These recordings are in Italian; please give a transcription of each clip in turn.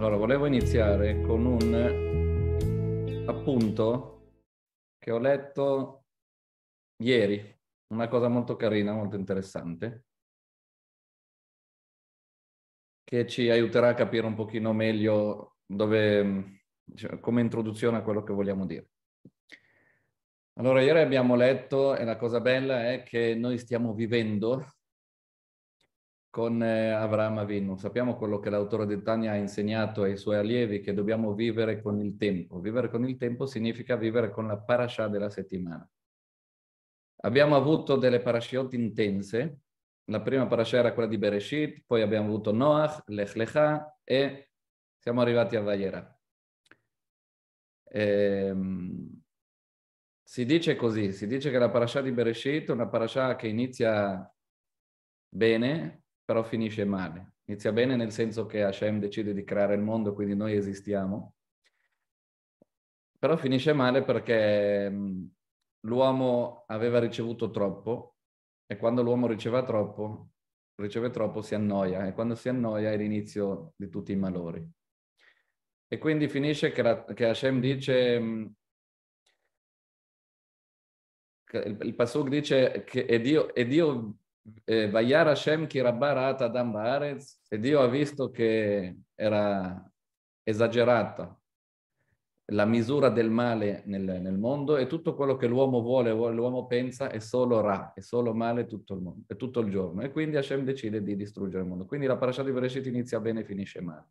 Allora, volevo iniziare con un appunto che ho letto ieri, una cosa molto carina, molto interessante, che ci aiuterà a capire un pochino meglio dove, cioè, come introduzione a quello che vogliamo dire. Allora, ieri abbiamo letto, e la cosa bella è che noi stiamo vivendo con eh, Avram Avinu. Sappiamo quello che l'autore di Tania ha insegnato ai suoi allievi, che dobbiamo vivere con il tempo. Vivere con il tempo significa vivere con la parasha della settimana. Abbiamo avuto delle parashiot intense. La prima parasha era quella di Bereshit, poi abbiamo avuto Noach, Lech Lecha e siamo arrivati a Vayera. Ehm, si dice così, si dice che la parasha di Bereshit è una parasha che inizia bene, però finisce male. Inizia bene nel senso che Hashem decide di creare il mondo, quindi noi esistiamo, però finisce male perché mm, l'uomo aveva ricevuto troppo e quando l'uomo riceve troppo, riceve troppo si annoia e quando si annoia è l'inizio di tutti i malori. E quindi finisce che, la, che Hashem dice, mm, il, il Pasuk dice che e Dio, e Dio eh, Vayar Hashem Kirabarat Adam Baarez e Dio ha visto che era esagerata la misura del male nel, nel, mondo e tutto quello che l'uomo vuole, l'uomo pensa è solo Ra, è solo male tutto il, mondo, tutto il giorno e quindi Hashem decide di distruggere il mondo. Quindi la parasha di Bereshit inizia bene e finisce male.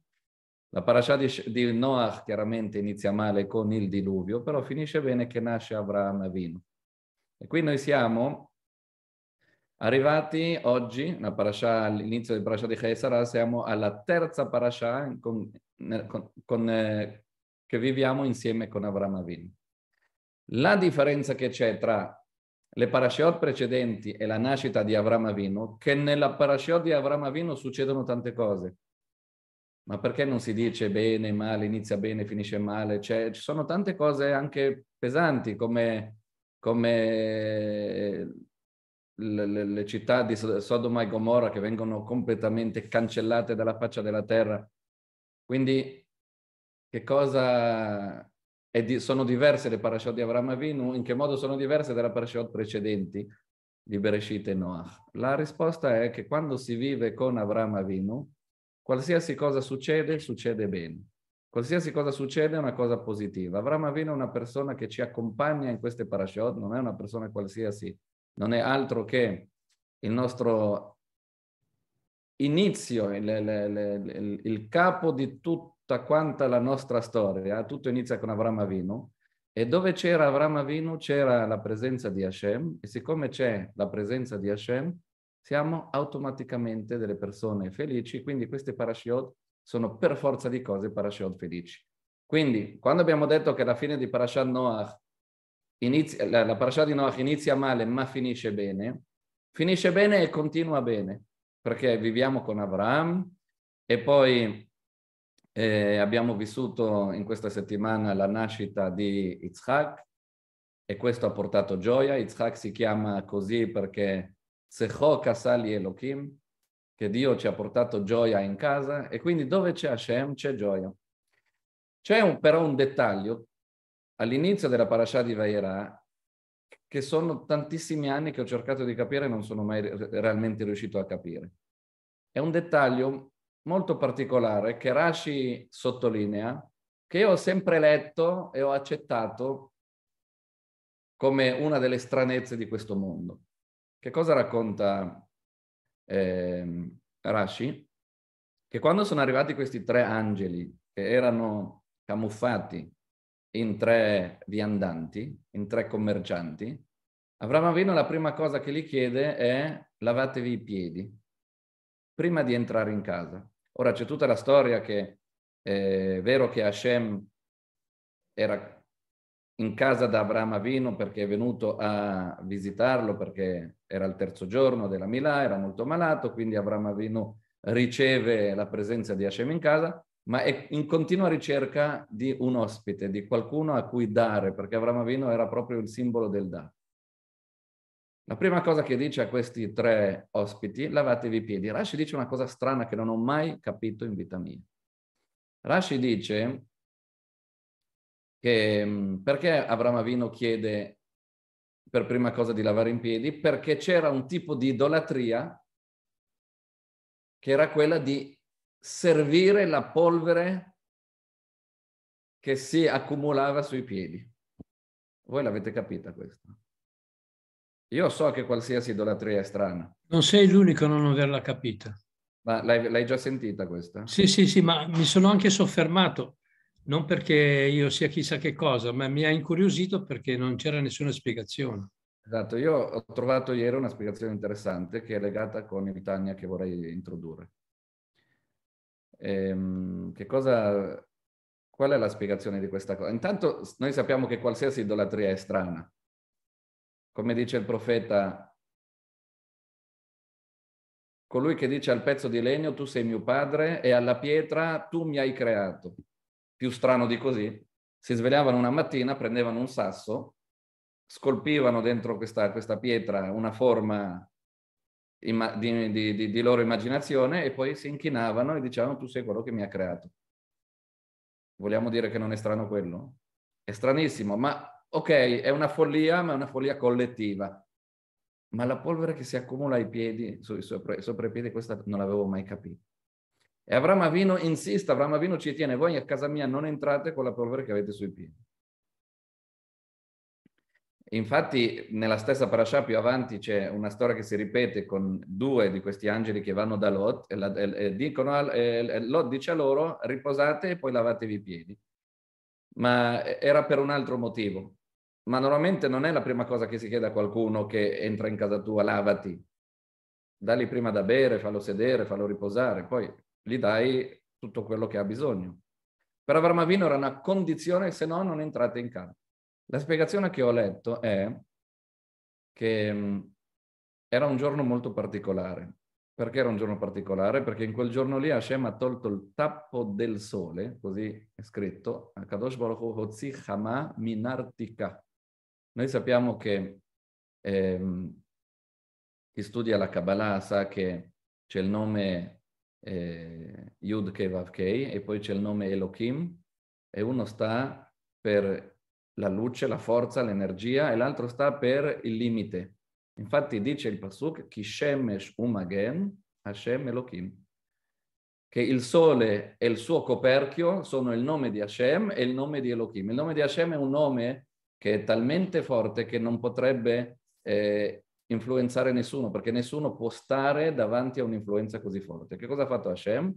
La parasha di, di Noach chiaramente inizia male con il diluvio, però finisce bene che nasce Abraham Avino. E qui noi siamo Arrivati oggi, parasha, all'inizio del parasha di Chesara, siamo alla terza parasha con, eh, con, con, eh, che viviamo insieme con Avram Avin. La differenza che c'è tra le parashiot precedenti e la nascita di Avram è che nella parashiot di Avram Avinu succedono tante cose. Ma perché non si dice bene, male, inizia bene, finisce male? Cioè, ci sono tante cose anche pesanti come, come le, le, le città di Sodoma e Gomorra che vengono completamente cancellate dalla faccia della terra. Quindi che cosa di, sono diverse le parashot di Avram Avinu? In che modo sono diverse dalle parashot precedenti di Bereshit e Noach? La risposta è che quando si vive con Avram Avinu, qualsiasi cosa succede, succede bene. Qualsiasi cosa succede è una cosa positiva. Avram Avinu è una persona che ci accompagna in queste parashot, non è una persona qualsiasi non è altro che il nostro inizio, il, il, il, il capo di tutta quanta la nostra storia. Tutto inizia con Avram Avinu. E dove c'era Avram Avinu c'era la presenza di Hashem e siccome c'è la presenza di Hashem siamo automaticamente delle persone felici, quindi queste parashiot sono per forza di cose parashiot felici. Quindi quando abbiamo detto che la fine di Parashat Noach inizia, la, la parasha di Noach inizia male ma finisce bene, finisce bene e continua bene, perché viviamo con Abraham e poi eh, abbiamo vissuto in questa settimana la nascita di Yitzhak e questo ha portato gioia. Yitzhak si chiama così perché Secho Kasali Elohim, che Dio ci ha portato gioia in casa e quindi dove c'è Hashem c'è gioia. C'è un, però un dettaglio all'inizio della parasha di Vaera, che sono tantissimi anni che ho cercato di capire e non sono mai realmente riuscito a capire. È un dettaglio molto particolare che Rashi sottolinea, che io ho sempre letto e ho accettato come una delle stranezze di questo mondo. Che cosa racconta eh, Rashi? Che quando sono arrivati questi tre angeli che erano camuffati in tre viandanti, in tre commercianti, Avram Avino la prima cosa che gli chiede è lavatevi i piedi prima di entrare in casa. Ora c'è tutta la storia che eh, è vero che Hashem era in casa da Avram Avino perché è venuto a visitarlo perché era il terzo giorno della Milà, era molto malato, quindi Avram Avino riceve la presenza di Hashem in casa, ma è in continua ricerca di un ospite, di qualcuno a cui dare, perché Avram Avino era proprio il simbolo del dare. La prima cosa che dice a questi tre ospiti, lavatevi i piedi. Rashi dice una cosa strana che non ho mai capito in vita mia. Rashi dice che mm, perché Avram Avino chiede per prima cosa di lavare in piedi? Perché c'era un tipo di idolatria che era quella di servire la polvere che si accumulava sui piedi. Voi l'avete capita questa? Io so che qualsiasi idolatria è strana. Non sei l'unico a non averla capita. Ma l'hai, l'hai già sentita questa? Sì, sì, sì, ma mi sono anche soffermato, non perché io sia chissà che cosa, ma mi ha incuriosito perché non c'era nessuna spiegazione. Esatto, io ho trovato ieri una spiegazione interessante che è legata con il Tania che vorrei introdurre. Ehm, che cosa, qual è la spiegazione di questa cosa? Intanto noi sappiamo che qualsiasi idolatria è strana. Come dice il profeta, colui che dice al pezzo di legno tu sei mio padre e alla pietra tu mi hai creato. Più strano di così. Si svegliavano una mattina, prendevano un sasso, scolpivano dentro questa, questa pietra una forma di, di, di, loro immaginazione e poi si inchinavano e dicevano tu sei quello che mi ha creato. Vogliamo dire che non è strano quello? È stranissimo, ma ok, è una follia, ma è una follia collettiva. Ma la polvere che si accumula ai piedi, sui sopra, sopra i piedi, questa non l'avevo mai capita. E Avramavino insiste, Avramavino ci tiene, voi a casa mia non entrate con la polvere che avete sui piedi. Infatti nella stessa parasha più avanti c'è una storia che si ripete con due di questi angeli che vanno da Lot e, la, e dicono a, e Lot dice a loro riposate e poi lavatevi i piedi. Ma era per un altro motivo. Ma normalmente non è la prima cosa che si chiede a qualcuno che entra in casa tua, lavati. Dagli prima da bere, fallo sedere, fallo riposare, poi gli dai tutto quello che ha bisogno. Per Avramavino era una condizione, se no non entrate in casa. La spiegazione che ho letto è che mm, era un giorno molto particolare. Perché era un giorno particolare? Perché in quel giorno lì Hashem ha tolto il tappo del sole, così è scritto, Kadosh Baruch Hu Hotzi Hama Minartika. Noi sappiamo che ehm, chi studia la Kabbalah sa che c'è il nome eh, Yud Kevav Kei e poi c'è il nome Elohim e uno sta per la luce, la forza, l'energia, e l'altro sta per il limite. Infatti dice il Pasuk, Kishemesh Umagen, Hashem Elohim, che il sole e il suo coperchio sono il nome di Hashem e il nome di Elohim. Il nome di Hashem è un nome che è talmente forte che non potrebbe eh, influenzare nessuno, perché nessuno può stare davanti a un'influenza così forte. Che cosa ha fatto Hashem?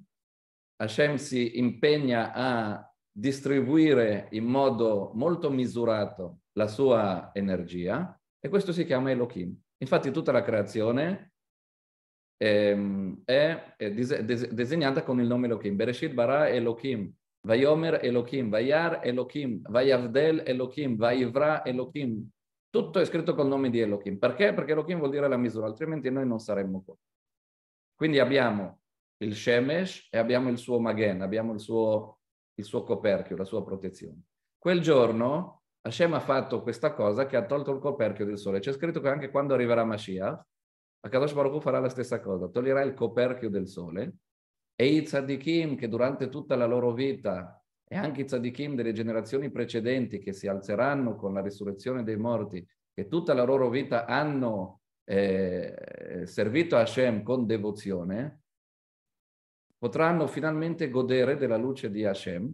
Hashem si impegna a distribuire in modo molto misurato la sua energia e questo si chiama Elohim. Infatti tutta la creazione ehm, è, è dis- des- disegnata con il nome Elohim. Bereshit bara Elohim, Vayomer Elohim, Vayar Elohim, Vayavdel Elohim, Vayivra Elohim. Tutto è scritto col nome di Elohim. Perché? Perché Elohim vuol dire la misura, altrimenti noi non saremmo qua. Quindi abbiamo il Shemesh e abbiamo il suo Magen, abbiamo il suo il suo coperchio, la sua protezione. Quel giorno Hashem ha fatto questa cosa che ha tolto il coperchio del sole. C'è scritto che anche quando arriverà Mashiach, Akadosh Baruch Hu farà la stessa cosa, toglierà il coperchio del sole e i tzadikim che durante tutta la loro vita e anche i tzadikim delle generazioni precedenti che si alzeranno con la risurrezione dei morti, che tutta la loro vita hanno eh, servito Hashem con devozione, potranno finalmente godere della luce di Hashem,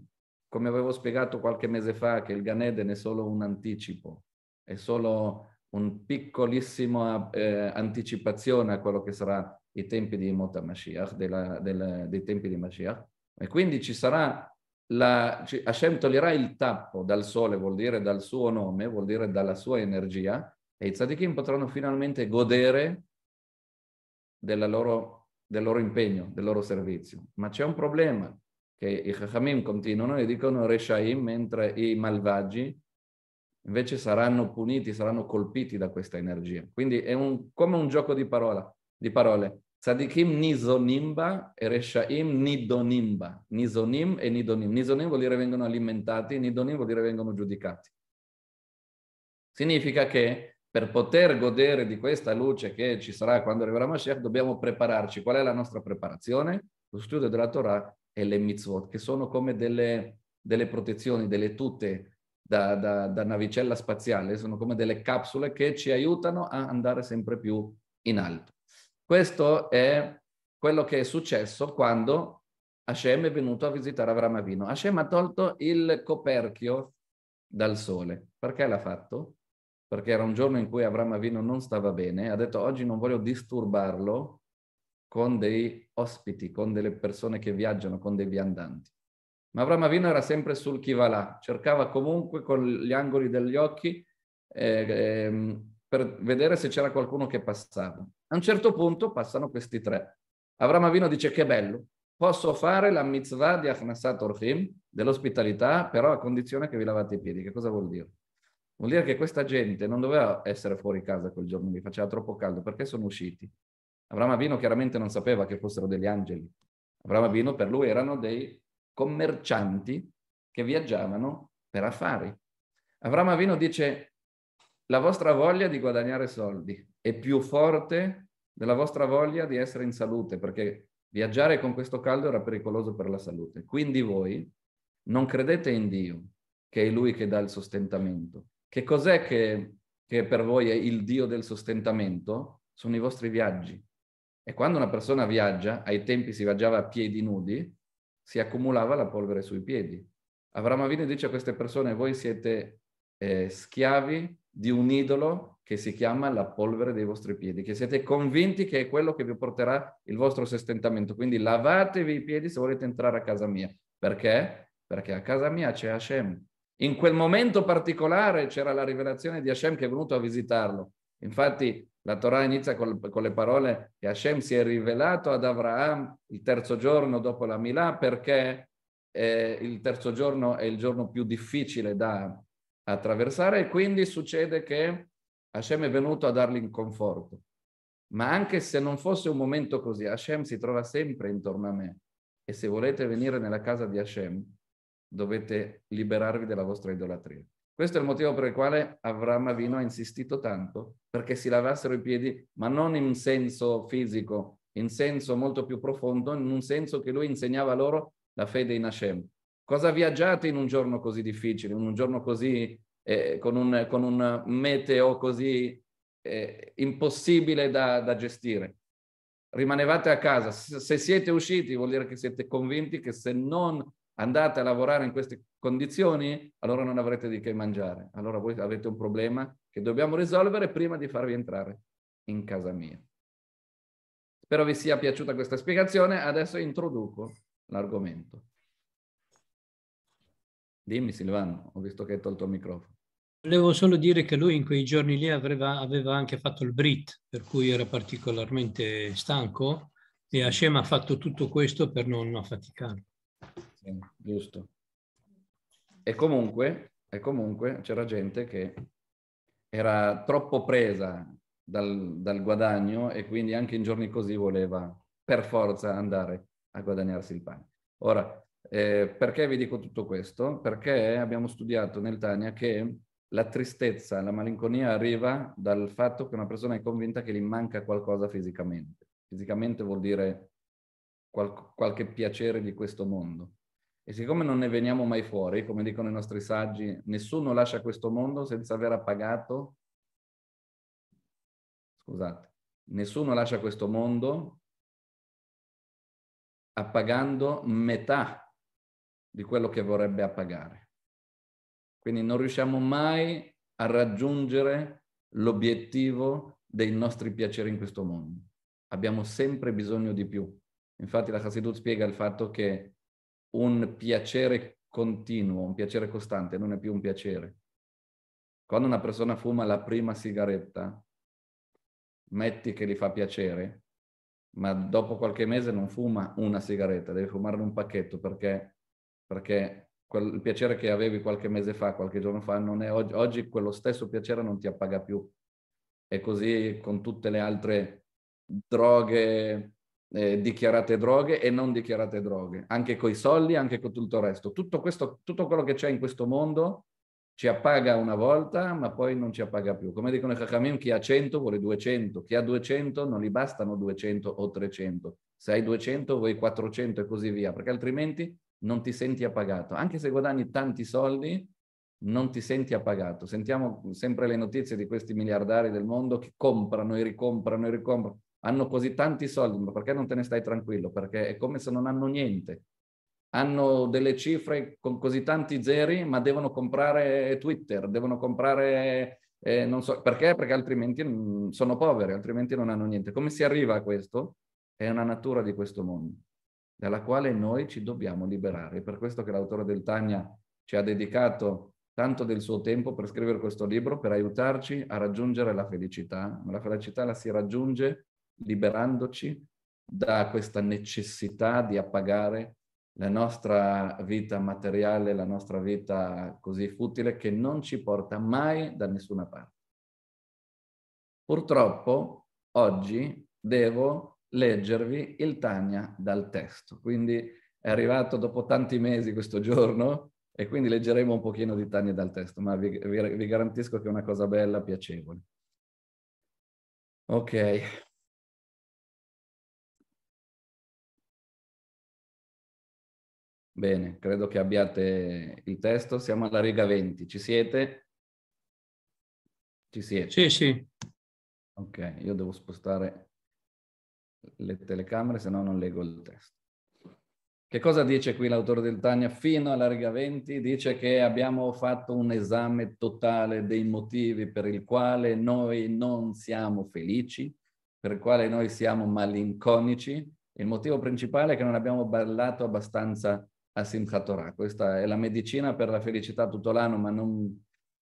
come avevo spiegato qualche mese fa che il Ganeden è solo un anticipo, è solo un piccolissimo eh, anticipazione a quello che sarà i tempi di Mota Mashiach, della, della, dei tempi di Mashiach. E quindi ci sarà, la, ci, Hashem toglierà il tappo dal sole, vuol dire dal suo nome, vuol dire dalla sua energia, e i tzadikim potranno finalmente godere della loro del loro impegno, del loro servizio. Ma c'è un problema, che i Chachamim continuano e dicono Reshaim, mentre i malvagi invece saranno puniti, saranno colpiti da questa energia. Quindi è un, come un gioco di, parola, di parole. Sadikim nizonimba e Reshaim nidonimba. Nizonim e nidonim. Nizonim vuol dire vengono alimentati, nidonim vuol dire vengono giudicati. Significa che per poter godere di questa luce che ci sarà quando arriverà Mashiach, dobbiamo prepararci. Qual è la nostra preparazione? Lo studio della Torah e le mitzvot, che sono come delle, delle protezioni, delle tute da, da, da, navicella spaziale, sono come delle capsule che ci aiutano a andare sempre più in alto. Questo è quello che è successo quando Hashem è venuto a visitare Avramavino. Hashem ha tolto il coperchio dal sole. Perché l'ha fatto? perché era un giorno in cui Avram Avino non stava bene, ha detto oggi non voglio disturbarlo con dei ospiti, con delle persone che viaggiano, con dei viandanti. Ma Avram Avino era sempre sul chivalà, cercava comunque con gli angoli degli occhi eh, eh, per vedere se c'era qualcuno che passava. A un certo punto passano questi tre. Avram Avino dice che bello, posso fare la mitzvah di Achnasat Orchim, dell'ospitalità, però a condizione che vi lavate i piedi. Che cosa vuol dire? Vuol dire che questa gente non doveva essere fuori casa quel giorno lì, faceva troppo caldo, perché sono usciti? Avram Avino chiaramente non sapeva che fossero degli angeli. Avram Avino per lui erano dei commercianti che viaggiavano per affari. Avram Avino dice, la vostra voglia di guadagnare soldi è più forte della vostra voglia di essere in salute, perché viaggiare con questo caldo era pericoloso per la salute. Quindi voi non credete in Dio, che è Lui che dà il sostentamento, che cos'è che, che per voi è il Dio del sostentamento? Sono i vostri viaggi. E quando una persona viaggia, ai tempi si viaggiava a piedi nudi, si accumulava la polvere sui piedi. Avram Avinu dice a queste persone, voi siete eh, schiavi di un idolo che si chiama la polvere dei vostri piedi, che siete convinti che è quello che vi porterà il vostro sostentamento. Quindi lavatevi i piedi se volete entrare a casa mia. Perché? Perché a casa mia c'è Hashem. In quel momento particolare c'era la rivelazione di Hashem che è venuto a visitarlo. Infatti la Torah inizia col, con le parole che Hashem si è rivelato ad Abraham il terzo giorno dopo la Milà perché eh, il terzo giorno è il giorno più difficile da attraversare e quindi succede che Hashem è venuto a dargli in conforto. Ma anche se non fosse un momento così, Hashem si trova sempre intorno a me. E se volete venire nella casa di Hashem, dovete liberarvi della vostra idolatria. Questo è il motivo per il quale Avram Avino ha insistito tanto perché si lavassero i piedi, ma non in senso fisico, in senso molto più profondo, in un senso che lui insegnava loro la fede in Hashem. Cosa viaggiate in un giorno così difficile, in un giorno così, eh, con, un, con, un, meteo così eh, impossibile da, da gestire? Rimanevate a casa. Se siete usciti vuol dire che siete convinti che se non andate a lavorare in queste condizioni, allora non avrete di che mangiare. Allora voi avete un problema che dobbiamo risolvere prima di farvi entrare in casa mia. Spero vi sia piaciuta questa spiegazione. Adesso introduco l'argomento. Dimmi Silvano, ho visto che hai tolto il microfono. Volevo solo dire che lui in quei giorni lì aveva, aveva anche fatto il Brit, per cui era particolarmente stanco e Hashem ha fatto tutto questo per non affaticare giusto. E comunque, e comunque c'era gente che era troppo presa dal, dal, guadagno e quindi anche in giorni così voleva per forza andare a guadagnarsi il pane. Ora, eh, perché vi dico tutto questo? Perché abbiamo studiato nel Tania che la tristezza, la malinconia arriva dal fatto che una persona è convinta che gli manca qualcosa fisicamente. Fisicamente vuol dire qual- qualche piacere di questo mondo. E siccome non ne veniamo mai fuori, come dicono i nostri saggi, nessuno lascia questo mondo senza aver appagato, scusate, nessuno lascia questo mondo appagando metà di quello che vorrebbe appagare. Quindi non riusciamo mai a raggiungere l'obiettivo dei nostri piaceri in questo mondo. Abbiamo sempre bisogno di più. Infatti la Hasidut spiega il fatto che un piacere continuo, un piacere costante, non è più un piacere. Quando una persona fuma la prima sigaretta, metti che gli fa piacere, ma dopo qualche mese non fuma una sigaretta, devi fumare un pacchetto perché, perché quel, il piacere che avevi qualche mese fa, qualche giorno fa, non è oggi, oggi quello stesso piacere non ti appaga più. E così con tutte le altre droghe, eh, dichiarate droghe e non dichiarate droghe, anche coi soldi, anche con tutto il resto. Tutto, questo, tutto quello che c'è in questo mondo ci appaga una volta, ma poi non ci appaga più. Come dicono i Hakamim, chi ha 100 vuole 200, chi ha 200 non gli bastano 200 o 300. Se hai 200 vuoi 400 e così via, perché altrimenti non ti senti appagato. Anche se guadagni tanti soldi, non ti senti appagato. Sentiamo sempre le notizie di questi miliardari del mondo che comprano e ricomprano e ricomprano hanno così tanti soldi, ma perché non te ne stai tranquillo? Perché è come se non hanno niente. Hanno delle cifre con così tanti zeri, ma devono comprare Twitter, devono comprare, eh, non so, perché? Perché altrimenti sono poveri, altrimenti non hanno niente. Come si arriva a questo? È una natura di questo mondo, dalla quale noi ci dobbiamo liberare. È per questo che l'autore del Tania ci ha dedicato tanto del suo tempo per scrivere questo libro, per aiutarci a raggiungere la felicità. Ma la felicità la si raggiunge liberandoci da questa necessità di appagare la nostra vita materiale, la nostra vita così futile che non ci porta mai da nessuna parte. Purtroppo oggi devo leggervi il Tania dal testo, quindi è arrivato dopo tanti mesi questo giorno e quindi leggeremo un pochino di Tania dal testo, ma vi, vi, vi garantisco che è una cosa bella, piacevole. Ok, Bene, credo che abbiate il testo. Siamo alla riga 20. Ci siete? Ci siete? Sì, sì. Ok, io devo spostare le telecamere, se no non leggo il testo. Che cosa dice qui l'autore del Tania fino alla riga 20? Dice che abbiamo fatto un esame totale dei motivi per il quale noi non siamo felici, per il quale noi siamo malinconici. Il motivo principale è che non abbiamo ballato abbastanza a Simchat Torah. Questa è la medicina per la felicità tutto l'anno, ma non,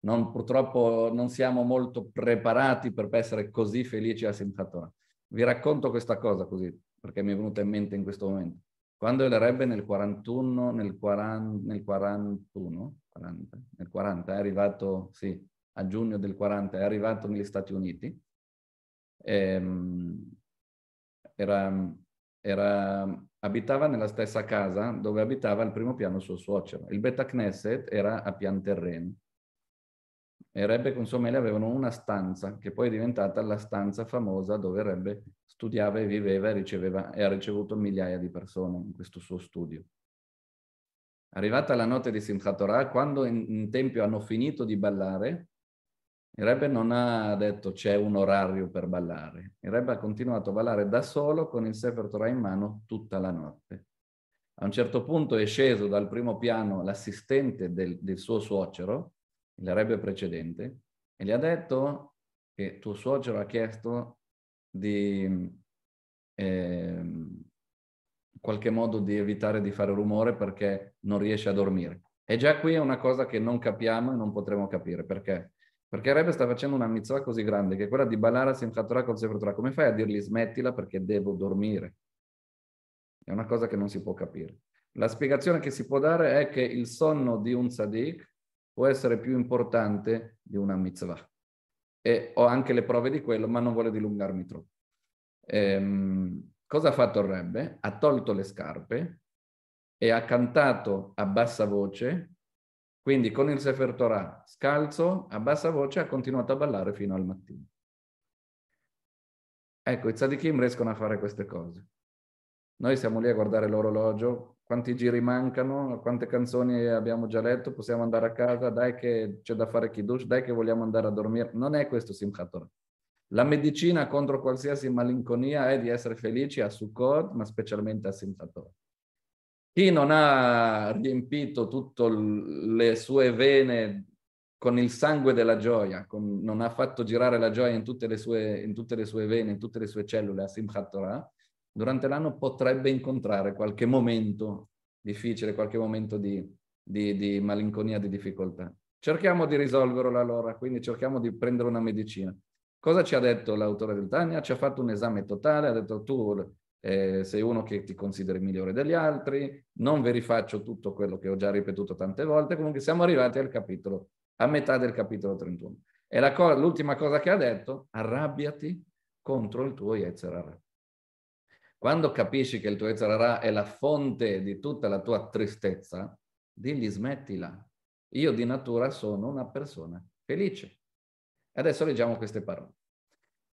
non, purtroppo non siamo molto preparati per essere così felici a Simchat Torah. Vi racconto questa cosa così, perché mi è venuta in mente in questo momento. Quando il Rebbe nel 41, nel, 40, nel 41, 40, nel 40 è arrivato, sì, a giugno del 40 è arrivato negli Stati Uniti, ehm, era, era abitava nella stessa casa dove abitava al primo piano suo suocero. Il Beta Knesset era a pian terreno. E Rebbe con Someli avevano una stanza che poi è diventata la stanza famosa dove Rebbe studiava e viveva e, riceveva, e ha ricevuto migliaia di persone in questo suo studio. Arrivata la notte di Simchat Torah, quando in, in tempio hanno finito di ballare, il Rebbe non ha detto c'è un orario per ballare. Il Rebbe ha continuato a ballare da solo con il Sefer Torah in mano tutta la notte. A un certo punto è sceso dal primo piano l'assistente del, del suo suocero, il Rebbe precedente, e gli ha detto che tuo suocero ha chiesto di, eh, in qualche modo, di evitare di fare rumore perché non riesce a dormire. E già qui è una cosa che non capiamo e non potremo capire perché perché Rebbe sta facendo una mitzvah così grande che è quella di ballare a Simchat Torah col Sefer Torah. Come fai a dirgli smettila perché devo dormire? È una cosa che non si può capire. La spiegazione che si può dare è che il sonno di un tzaddik può essere più importante di una mitzvah. E ho anche le prove di quello, ma non voglio dilungarmi troppo. Ehm, cosa ha fatto Rebbe? Ha tolto le scarpe e ha cantato a bassa voce quindi con il Sefer Torah scalzo, a bassa voce, ha continuato a ballare fino al mattino. Ecco, i tzadikim riescono a fare queste cose. Noi siamo lì a guardare l'orologio, quanti giri mancano, quante canzoni abbiamo già letto, possiamo andare a casa, dai che c'è da fare kiddush, dai che vogliamo andare a dormire. Non è questo Simchat Torah. La medicina contro qualsiasi malinconia è di essere felici a Sukkot, ma specialmente a Simchat Torah. Chi non ha riempito tutte le sue vene con il sangue della gioia, con, non ha fatto girare la gioia in tutte le sue, in tutte le sue vene, in tutte le sue cellule a Simchat Torah, durante l'anno potrebbe incontrare qualche momento difficile, qualche momento di, di, di malinconia, di difficoltà. Cerchiamo di risolverlo allora, quindi cerchiamo di prendere una medicina. Cosa ci ha detto l'autore del Tania? Ci ha fatto un esame totale, ha detto tu eh, sei uno che ti consideri migliore degli altri, non vi rifaccio tutto quello che ho già ripetuto tante volte, comunque siamo arrivati al capitolo, a metà del capitolo 31. E co- l'ultima cosa che ha detto, arrabbiati contro il tuo Yetzerara. Quando capisci che il tuo Yetzerara è la fonte di tutta la tua tristezza, digli smettila. Io di natura sono una persona felice. Adesso leggiamo queste parole.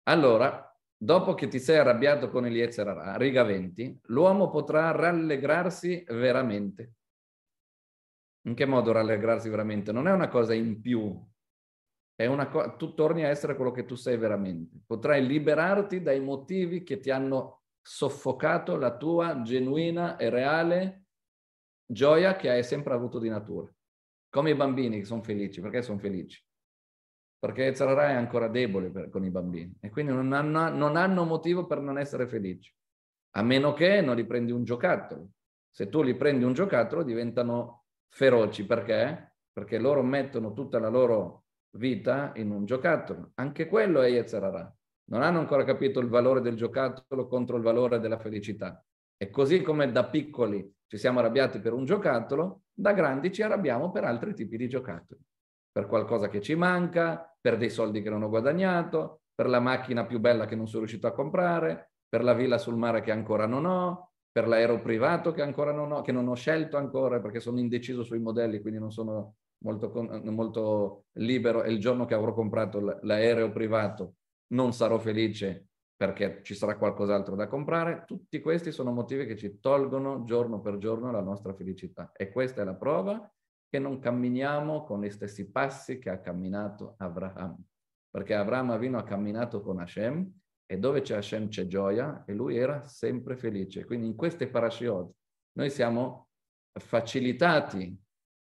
Allora, Dopo che ti sei arrabbiato con il Yetzerara, riga 20, l'uomo potrà rallegrarsi veramente. In che modo rallegrarsi veramente? Non è una cosa in più, è una co- tu torni a essere quello che tu sei veramente. Potrai liberarti dai motivi che ti hanno soffocato la tua genuina e reale gioia che hai sempre avuto di natura. Come i bambini che sono felici, perché sono felici? perché Zararai è ancora debole per, con i bambini e quindi non hanno, non hanno motivo per non essere felici, a meno che non li prendi un giocattolo. Se tu li prendi un giocattolo diventano feroci, perché? Perché loro mettono tutta la loro vita in un giocattolo. Anche quello è Yetzerara. Non hanno ancora capito il valore del giocattolo contro il valore della felicità. E così come da piccoli ci siamo arrabbiati per un giocattolo, da grandi ci arrabbiamo per altri tipi di giocattoli per qualcosa che ci manca, per dei soldi che non ho guadagnato, per la macchina più bella che non sono riuscito a comprare, per la villa sul mare che ancora non ho, per l'aereo privato che ancora non ho, che non ho scelto ancora perché sono indeciso sui modelli, quindi non sono molto, molto libero e il giorno che avrò comprato l'aereo privato non sarò felice perché ci sarà qualcos'altro da comprare. Tutti questi sono motivi che ci tolgono giorno per giorno la nostra felicità e questa è la prova che non camminiamo con gli stessi passi che ha camminato Abraham. Perché Abraham Avino ha camminato con Hashem e dove c'è Hashem c'è gioia e lui era sempre felice. Quindi in queste parashiot noi siamo facilitati,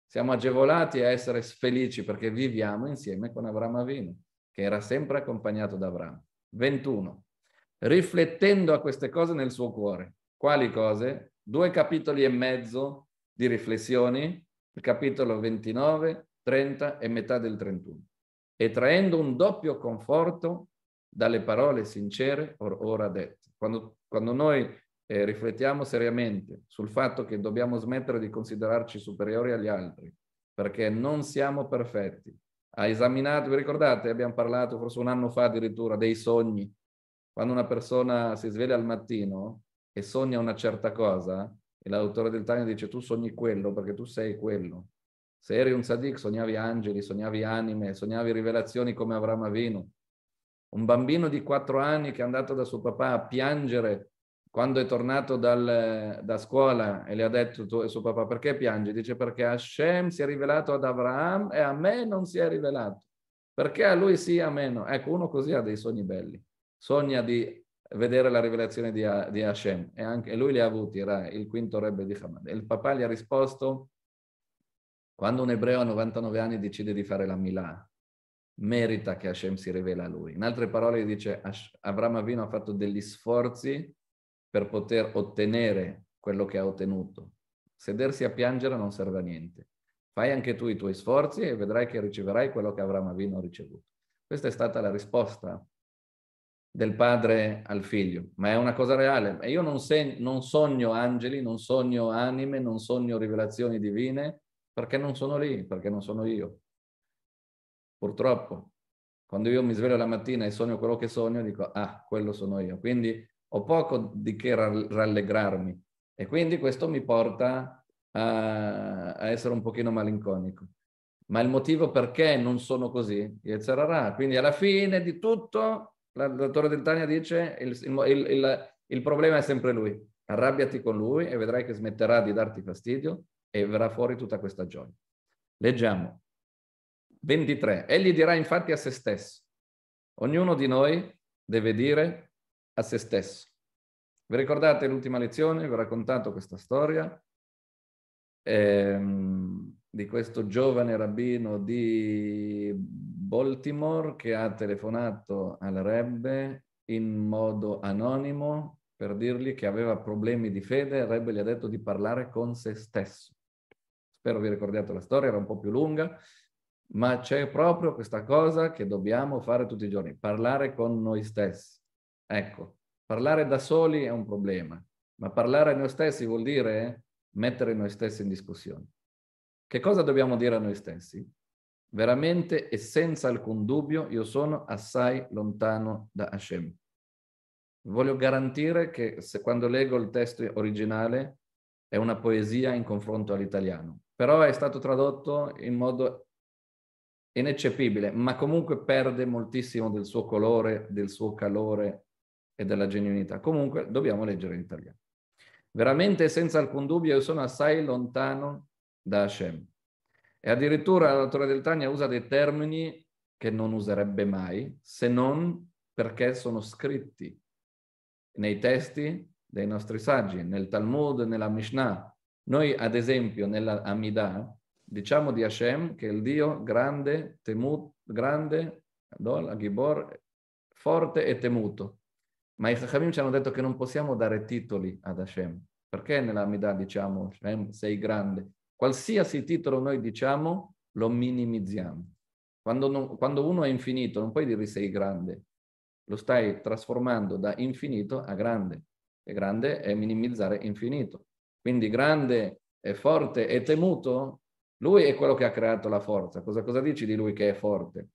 siamo agevolati a essere felici perché viviamo insieme con Abramo Avino, che era sempre accompagnato da Abramo. 21. Riflettendo a queste cose nel suo cuore. Quali cose? Due capitoli e mezzo di riflessioni il capitolo 29, 30 e metà del 31, e traendo un doppio conforto dalle parole sincere or ora dette. Quando, quando noi eh, riflettiamo seriamente sul fatto che dobbiamo smettere di considerarci superiori agli altri, perché non siamo perfetti, ha esaminato, vi ricordate, abbiamo parlato forse un anno fa addirittura dei sogni. Quando una persona si sveglia al mattino e sogna una certa cosa, e l'autore del Tanya dice tu sogni quello perché tu sei quello. Se eri un sadik sognavi angeli, sognavi anime, sognavi rivelazioni come Avram Avinu. Un bambino di quattro anni che è andato da suo papà a piangere quando è tornato dal, da scuola e le ha detto tu, suo papà perché piangi? Dice perché Hashem si è rivelato ad Avraham e a me non si è rivelato. Perché a lui sì, a me no. Ecco, uno così ha dei sogni belli. Sogna di vedere la rivelazione di, di Hashem e, anche, lui li ha avuti, era il quinto rebbe di Hamad. E il papà gli ha risposto, quando un ebreo a 99 anni decide di fare la Milà, merita che Hashem si rivela a lui. In altre parole dice, Avram Avino ha fatto degli sforzi per poter ottenere quello che ha ottenuto. Sedersi a piangere non serve a niente. Fai anche tu i tuoi sforzi e vedrai che riceverai quello che Avram Avino ha ricevuto. Questa è stata la risposta del padre al figlio, ma è una cosa reale. io non, se, non sogno angeli, non sogno anime, non sogno rivelazioni divine, perché non sono lì, perché non sono io. Purtroppo, quando io mi sveglio la mattina e sogno quello che sogno, dico, ah, quello sono io. Quindi ho poco di che rallegrarmi. E quindi questo mi porta a, a essere un pochino malinconico. Ma il motivo perché non sono così, Quindi alla fine di tutto la dottora Dentania dice il, il, il, il problema è sempre lui. Arrabbiati con lui e vedrai che smetterà di darti fastidio e verrà fuori tutta questa gioia. Leggiamo. 23. Egli dirà infatti a se stesso. Ognuno di noi deve dire a se stesso. Vi ricordate l'ultima lezione? Vi ho raccontato questa storia ehm, di questo giovane rabbino di Baltimore che ha telefonato al Rebbe in modo anonimo per dirgli che aveva problemi di fede, il Rebbe gli ha detto di parlare con se stesso. Spero vi ricordiate la storia, era un po' più lunga, ma c'è proprio questa cosa che dobbiamo fare tutti i giorni, parlare con noi stessi. Ecco, parlare da soli è un problema, ma parlare a noi stessi vuol dire mettere noi stessi in discussione. Che cosa dobbiamo dire a noi stessi? veramente e senza alcun dubbio io sono assai lontano da Hashem. Voglio garantire che se quando leggo il testo originale è una poesia in confronto all'italiano, però è stato tradotto in modo ineccepibile, ma comunque perde moltissimo del suo colore, del suo calore e della genuinità. Comunque dobbiamo leggere in italiano. Veramente senza alcun dubbio io sono assai lontano da Hashem e addirittura la Torre del Tania usa dei termini che non userebbe mai, se non perché sono scritti nei testi dei nostri saggi, nel Talmud, nella Mishnah. Noi, ad esempio, nella Amidah, diciamo di Hashem che è il Dio grande, temut, grande, Adol, Agibor, forte e temuto. Ma i Chachamim ci hanno detto che non possiamo dare titoli ad Hashem. Perché nella Amidah diciamo Hashem sei grande? Qualsiasi titolo noi diciamo, lo minimizziamo. Quando, non, quando uno è infinito, non puoi dire sei grande, lo stai trasformando da infinito a grande. E grande è minimizzare infinito. Quindi grande è forte è temuto, lui è quello che ha creato la forza. Cosa, cosa dici di lui che è forte?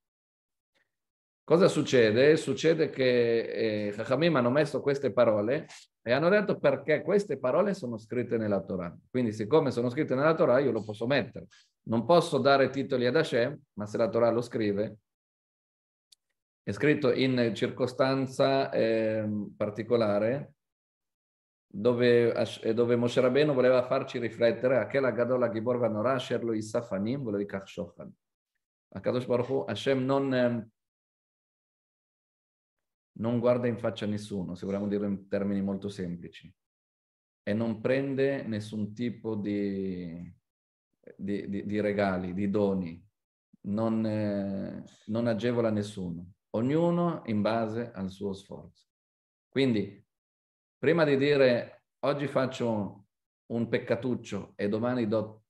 Cosa succede? Succede che eh, Chachamim hanno messo queste parole e hanno detto perché queste parole sono scritte nella Torah. Quindi siccome sono scritte nella Torah io lo posso mettere. Non posso dare titoli ad Hashem, ma se la Torah lo scrive, è scritto in circostanza eh, particolare dove, eh, dove Moshe Rabbeinu voleva farci riflettere a che la Gadola Gibor Vanorah, Sherlo Issafanim, voleva di Kachshochan. A Kadosh Baruch Hashem non... Eh, non guarda in faccia a nessuno, se vogliamo dirlo in termini molto semplici, e non prende nessun tipo di, di, di, di regali, di doni, non, eh, non agevola nessuno, ognuno in base al suo sforzo. Quindi, prima di dire oggi faccio un peccatuccio e domani do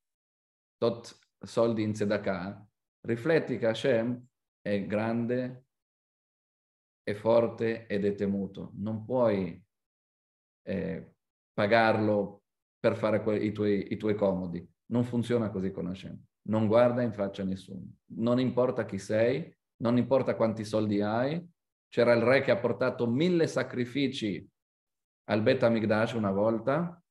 tot soldi in sedaka, rifletti che Hashem è grande, è forte ed è temuto. Non puoi eh, pagarlo per fare que- i, tuoi, i tuoi comodi. Non funziona così con Hashem. Non guarda in faccia a nessuno. Non importa chi sei, non importa quanti soldi hai. C'era il re che ha portato mille sacrifici al Bet Amigdash una volta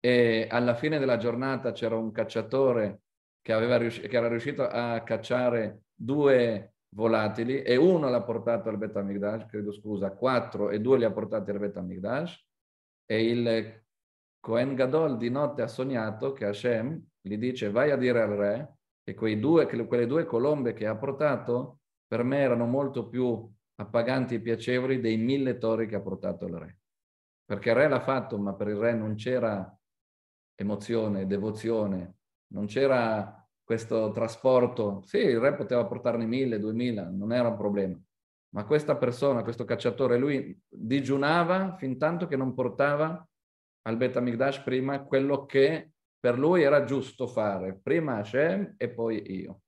e alla fine della giornata c'era un cacciatore che, rius- che era riuscito a cacciare due volatili e uno l'ha portato al Bet Amigdash, credo scusa, quattro e due li ha portati al Bet Amigdash e il Cohen Gadol di notte ha sognato che Hashem gli dice vai a dire al re che, due, che quelle due colombe che ha portato per me erano molto più appaganti e piacevoli dei mille tori che ha portato il re. Perché il re l'ha fatto, ma per il re non c'era emozione, devozione, non c'era questo trasporto, sì, il re poteva portarne mille, duemila, non era un problema, ma questa persona, questo cacciatore, lui digiunava fin tanto che non portava al Betamigdash prima quello che per lui era giusto fare, prima Hashem e poi io.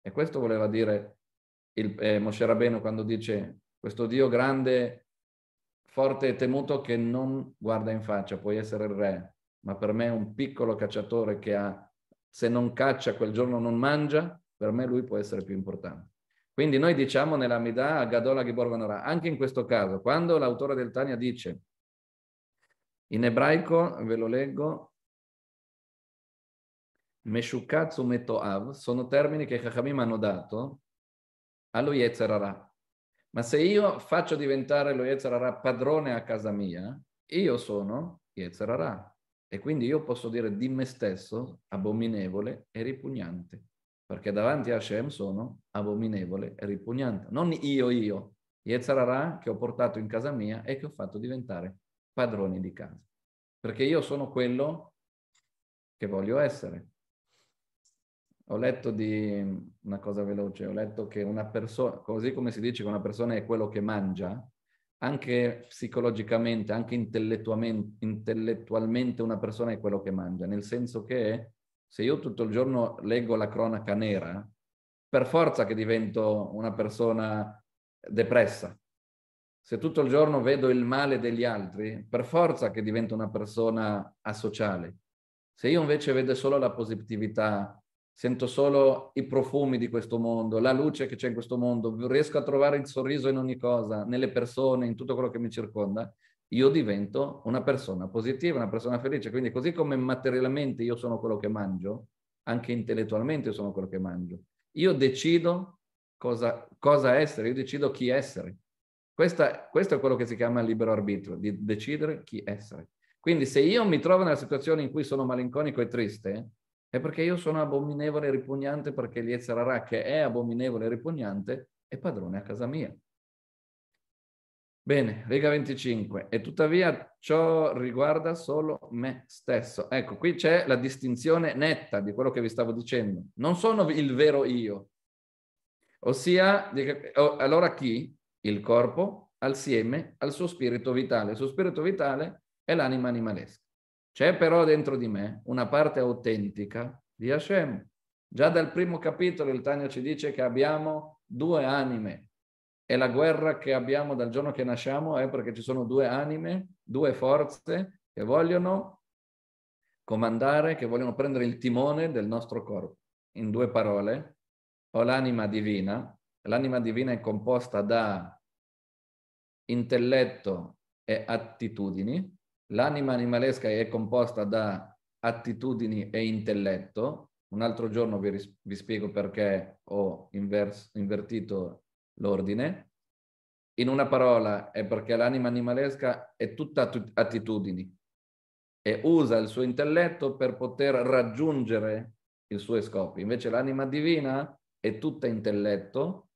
E questo voleva dire il, eh, Moshe Rabbeinu quando dice questo Dio grande, forte e temuto che non guarda in faccia, puoi essere il re, ma per me è un piccolo cacciatore che ha se non caccia quel giorno non mangia, per me lui può essere più importante. Quindi noi diciamo nella Midà Gadola Gibor Vanorah, anche in questo caso, quando l'autore del Tania dice, in ebraico, ve lo leggo, Meshukatsu Metoav, sono termini che Chachamim hanno dato allo Yetzerara. Ma se io faccio diventare lo Yetzerara padrone a casa mia, io sono Yetzerara. E quindi io posso dire di me stesso abominevole e ripugnante, perché davanti a Hashem sono abominevole e ripugnante. Non io, io, Yetzarara che ho portato in casa mia e che ho fatto diventare padroni di casa. Perché io sono quello che voglio essere. Ho letto di una cosa veloce, ho letto che una persona, così come si dice che una persona è quello che mangia, anche psicologicamente, anche intellettualmente una persona è quello che mangia, nel senso che se io tutto il giorno leggo la cronaca nera, per forza che divento una persona depressa. Se tutto il giorno vedo il male degli altri, per forza che divento una persona asociale. Se io invece vedo solo la positività, sento solo i profumi di questo mondo, la luce che c'è in questo mondo, riesco a trovare il sorriso in ogni cosa, nelle persone, in tutto quello che mi circonda, io divento una persona positiva, una persona felice. Quindi così come materialmente io sono quello che mangio, anche intellettualmente io sono quello che mangio. Io decido cosa, cosa essere, io decido chi essere. Questa, questo è quello che si chiama libero arbitrio, di decidere chi essere. Quindi se io mi trovo nella situazione in cui sono malinconico e triste, è perché io sono abominevole e ripugnante perché l'Ietzerarà, che è abominevole e ripugnante, è padrone a casa mia. Bene, riga 25. E tuttavia ciò riguarda solo me stesso. Ecco, qui c'è la distinzione netta di quello che vi stavo dicendo. Non sono il vero io. Ossia, allora chi? Il corpo al al suo spirito vitale. Il suo spirito vitale è l'anima animalesca. C'è però dentro di me una parte autentica di Hashem. Già dal primo capitolo il Tanya ci dice che abbiamo due anime e la guerra che abbiamo dal giorno che nasciamo è perché ci sono due anime, due forze che vogliono comandare, che vogliono prendere il timone del nostro corpo. In due parole, ho l'anima divina, l'anima divina è composta da intelletto e attitudini, L'anima animalesca è composta da attitudini e intelletto. Un altro giorno vi, ris- vi spiego perché ho invers- invertito l'ordine. In una parola è perché l'anima animalesca è tutta attitudini e usa il suo intelletto per poter raggiungere i suoi scopi. Invece l'anima divina è tutta intelletto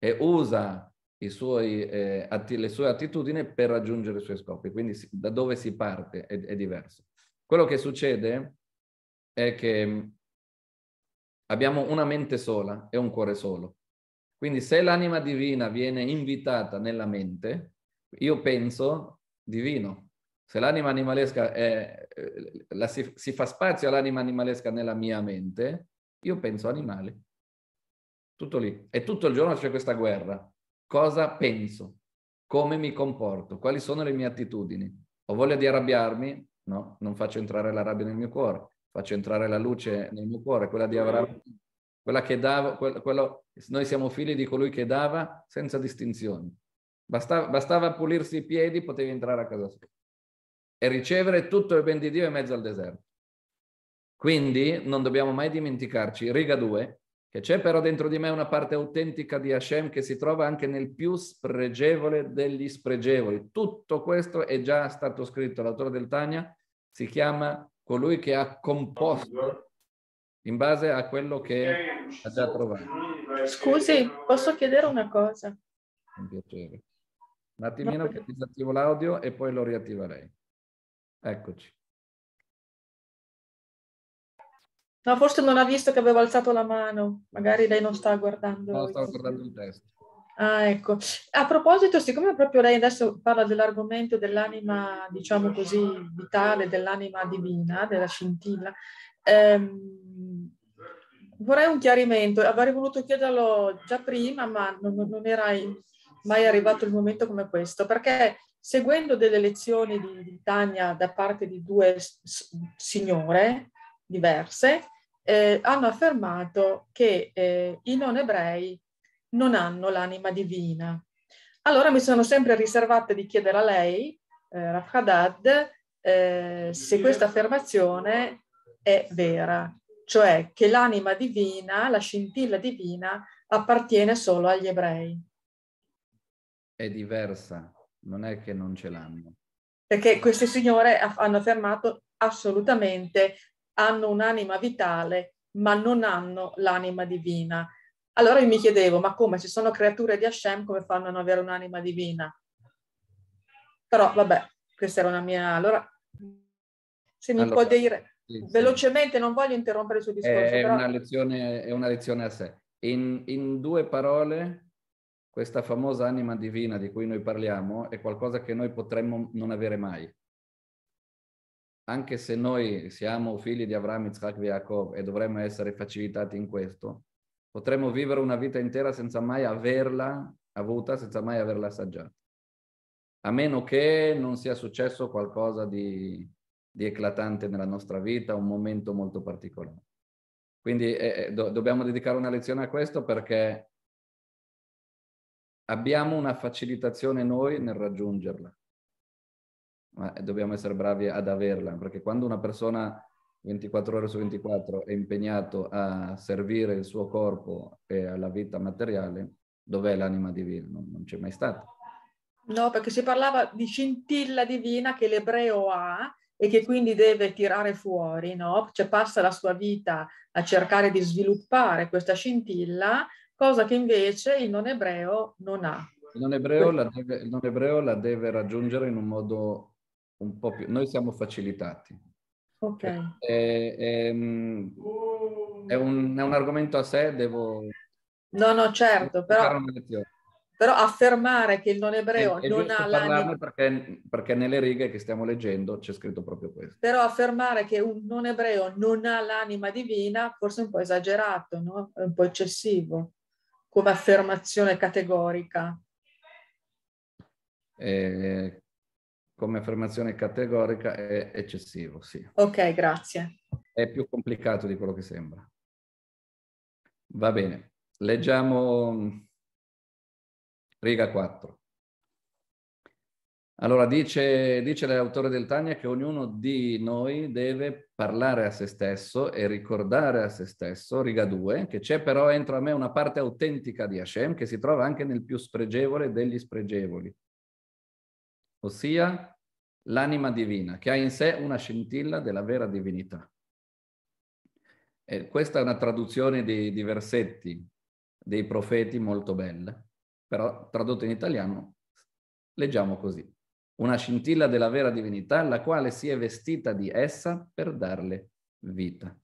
e usa suoi, eh, atti, le sue attitudini per raggiungere i suoi scopi. Quindi si, da dove si parte è, è, diverso. Quello che succede è che mm, abbiamo una mente sola e un cuore solo. Quindi se l'anima divina viene invitata nella mente, io penso divino. Se l'anima animalesca è, eh, la, si, si fa spazio all'anima animalesca nella mia mente, io penso animali. Tutto lì. E tutto il giorno c'è questa guerra cosa penso, come mi comporto, quali sono le mie attitudini. Ho voglia di arrabbiarmi? No, non faccio entrare la rabbia nel mio cuore, faccio entrare la luce nel mio cuore, quella di Avramo, mm. quella che dava, quello, noi siamo figli di colui che dava senza distinzioni. Bastava, bastava pulirsi i piedi, potevi entrare a casa sua e ricevere tutto il ben di Dio in mezzo al deserto. Quindi non dobbiamo mai dimenticarci, riga 2, che c'è però dentro di me una parte autentica di Hashem che si trova anche nel più spregevole degli spregevoli. Tutto questo è già stato scritto, l'autore del Tania si chiama colui che ha composto in base a quello che ha già trovato. Scusi, posso chiedere una cosa? Un piacere. Un attimino no, perché... che disattivo l'audio e poi lo riattiverei. Eccoci. No, forse non ha visto che avevo alzato la mano, magari lei non sta guardando. No, stavo guardando il testo. Ah, ecco. A proposito, siccome proprio lei adesso parla dell'argomento dell'anima, diciamo così, vitale, dell'anima divina, della scintilla, ehm, vorrei un chiarimento. Avrei voluto chiederlo già prima, ma non, non era mai arrivato il momento come questo, perché seguendo delle lezioni di, di Tania da parte di due s- signore diverse, eh, hanno affermato che eh, i non ebrei non hanno l'anima divina. Allora mi sono sempre riservata di chiedere a lei, eh, Raf Haddad, eh, se questa affermazione è vera, cioè che l'anima divina, la scintilla divina, appartiene solo agli ebrei. È diversa, non è che non ce l'hanno. Perché queste signore hanno affermato assolutamente hanno un'anima vitale ma non hanno l'anima divina. Allora io mi chiedevo, ma come ci sono creature di Hashem, come fanno a non avere un'anima divina? Però vabbè, questa era una mia... Allora, se mi allora, può dire sì, velocemente, sì. non voglio interrompere il suo discorso. È, però... una, lezione, è una, lezione, a sé. In, in due parole, questa famosa anima divina di cui noi parliamo è qualcosa che noi potremmo non avere mai anche se noi siamo figli di Avram, Yitzhak e Jacob e dovremmo essere facilitati in questo, potremmo vivere una vita intera senza mai averla avuta, senza mai averla assaggiata. A meno che non sia successo qualcosa di, di eclatante nella nostra vita, un momento molto particolare. Quindi eh, eh do, dobbiamo dedicare una lezione a questo perché abbiamo una facilitazione noi nel raggiungerla ma dobbiamo essere bravi ad averla, perché quando una persona 24 ore su 24 è impegnato a servire il suo corpo e alla vita materiale, dov'è l'anima divina? Non, non c'è mai stata. No, perché si parlava di scintilla divina che l'ebreo ha e che quindi deve tirare fuori, no? Cioè passa la sua vita a cercare di sviluppare questa scintilla, cosa che invece il non ebreo non ha. Il non ebreo, la deve, non ebreo la deve raggiungere in un modo un po' più... Noi siamo facilitati. Ok. È, eh, è, eh, ehm, è, un, è un argomento a sé, devo... No, no, certo, però, però affermare che il non ebreo è, non ha l'anima... Perché, perché nelle righe che stiamo leggendo c'è scritto proprio questo. Però affermare che un non ebreo non ha l'anima divina forse è un po' esagerato, no? È un po' eccessivo come affermazione categorica. Eh, come affermazione categorica è eccessivo, sì. Ok, grazie. È più complicato di quello che sembra. Va bene, leggiamo mm, riga 4. Allora dice, dice l'autore del Tania che ognuno di noi deve parlare a se stesso e ricordare a se stesso, riga 2, che c'è però entro a me una parte autentica di Hashem che si trova anche nel più spregevole degli spregevoli ossia l'anima divina, che ha in sé una scintilla della vera divinità. E questa è una traduzione di, di versetti dei profeti molto bella, però tradotta in italiano leggiamo così. Una scintilla della vera divinità, la quale si è vestita di essa per darle vita.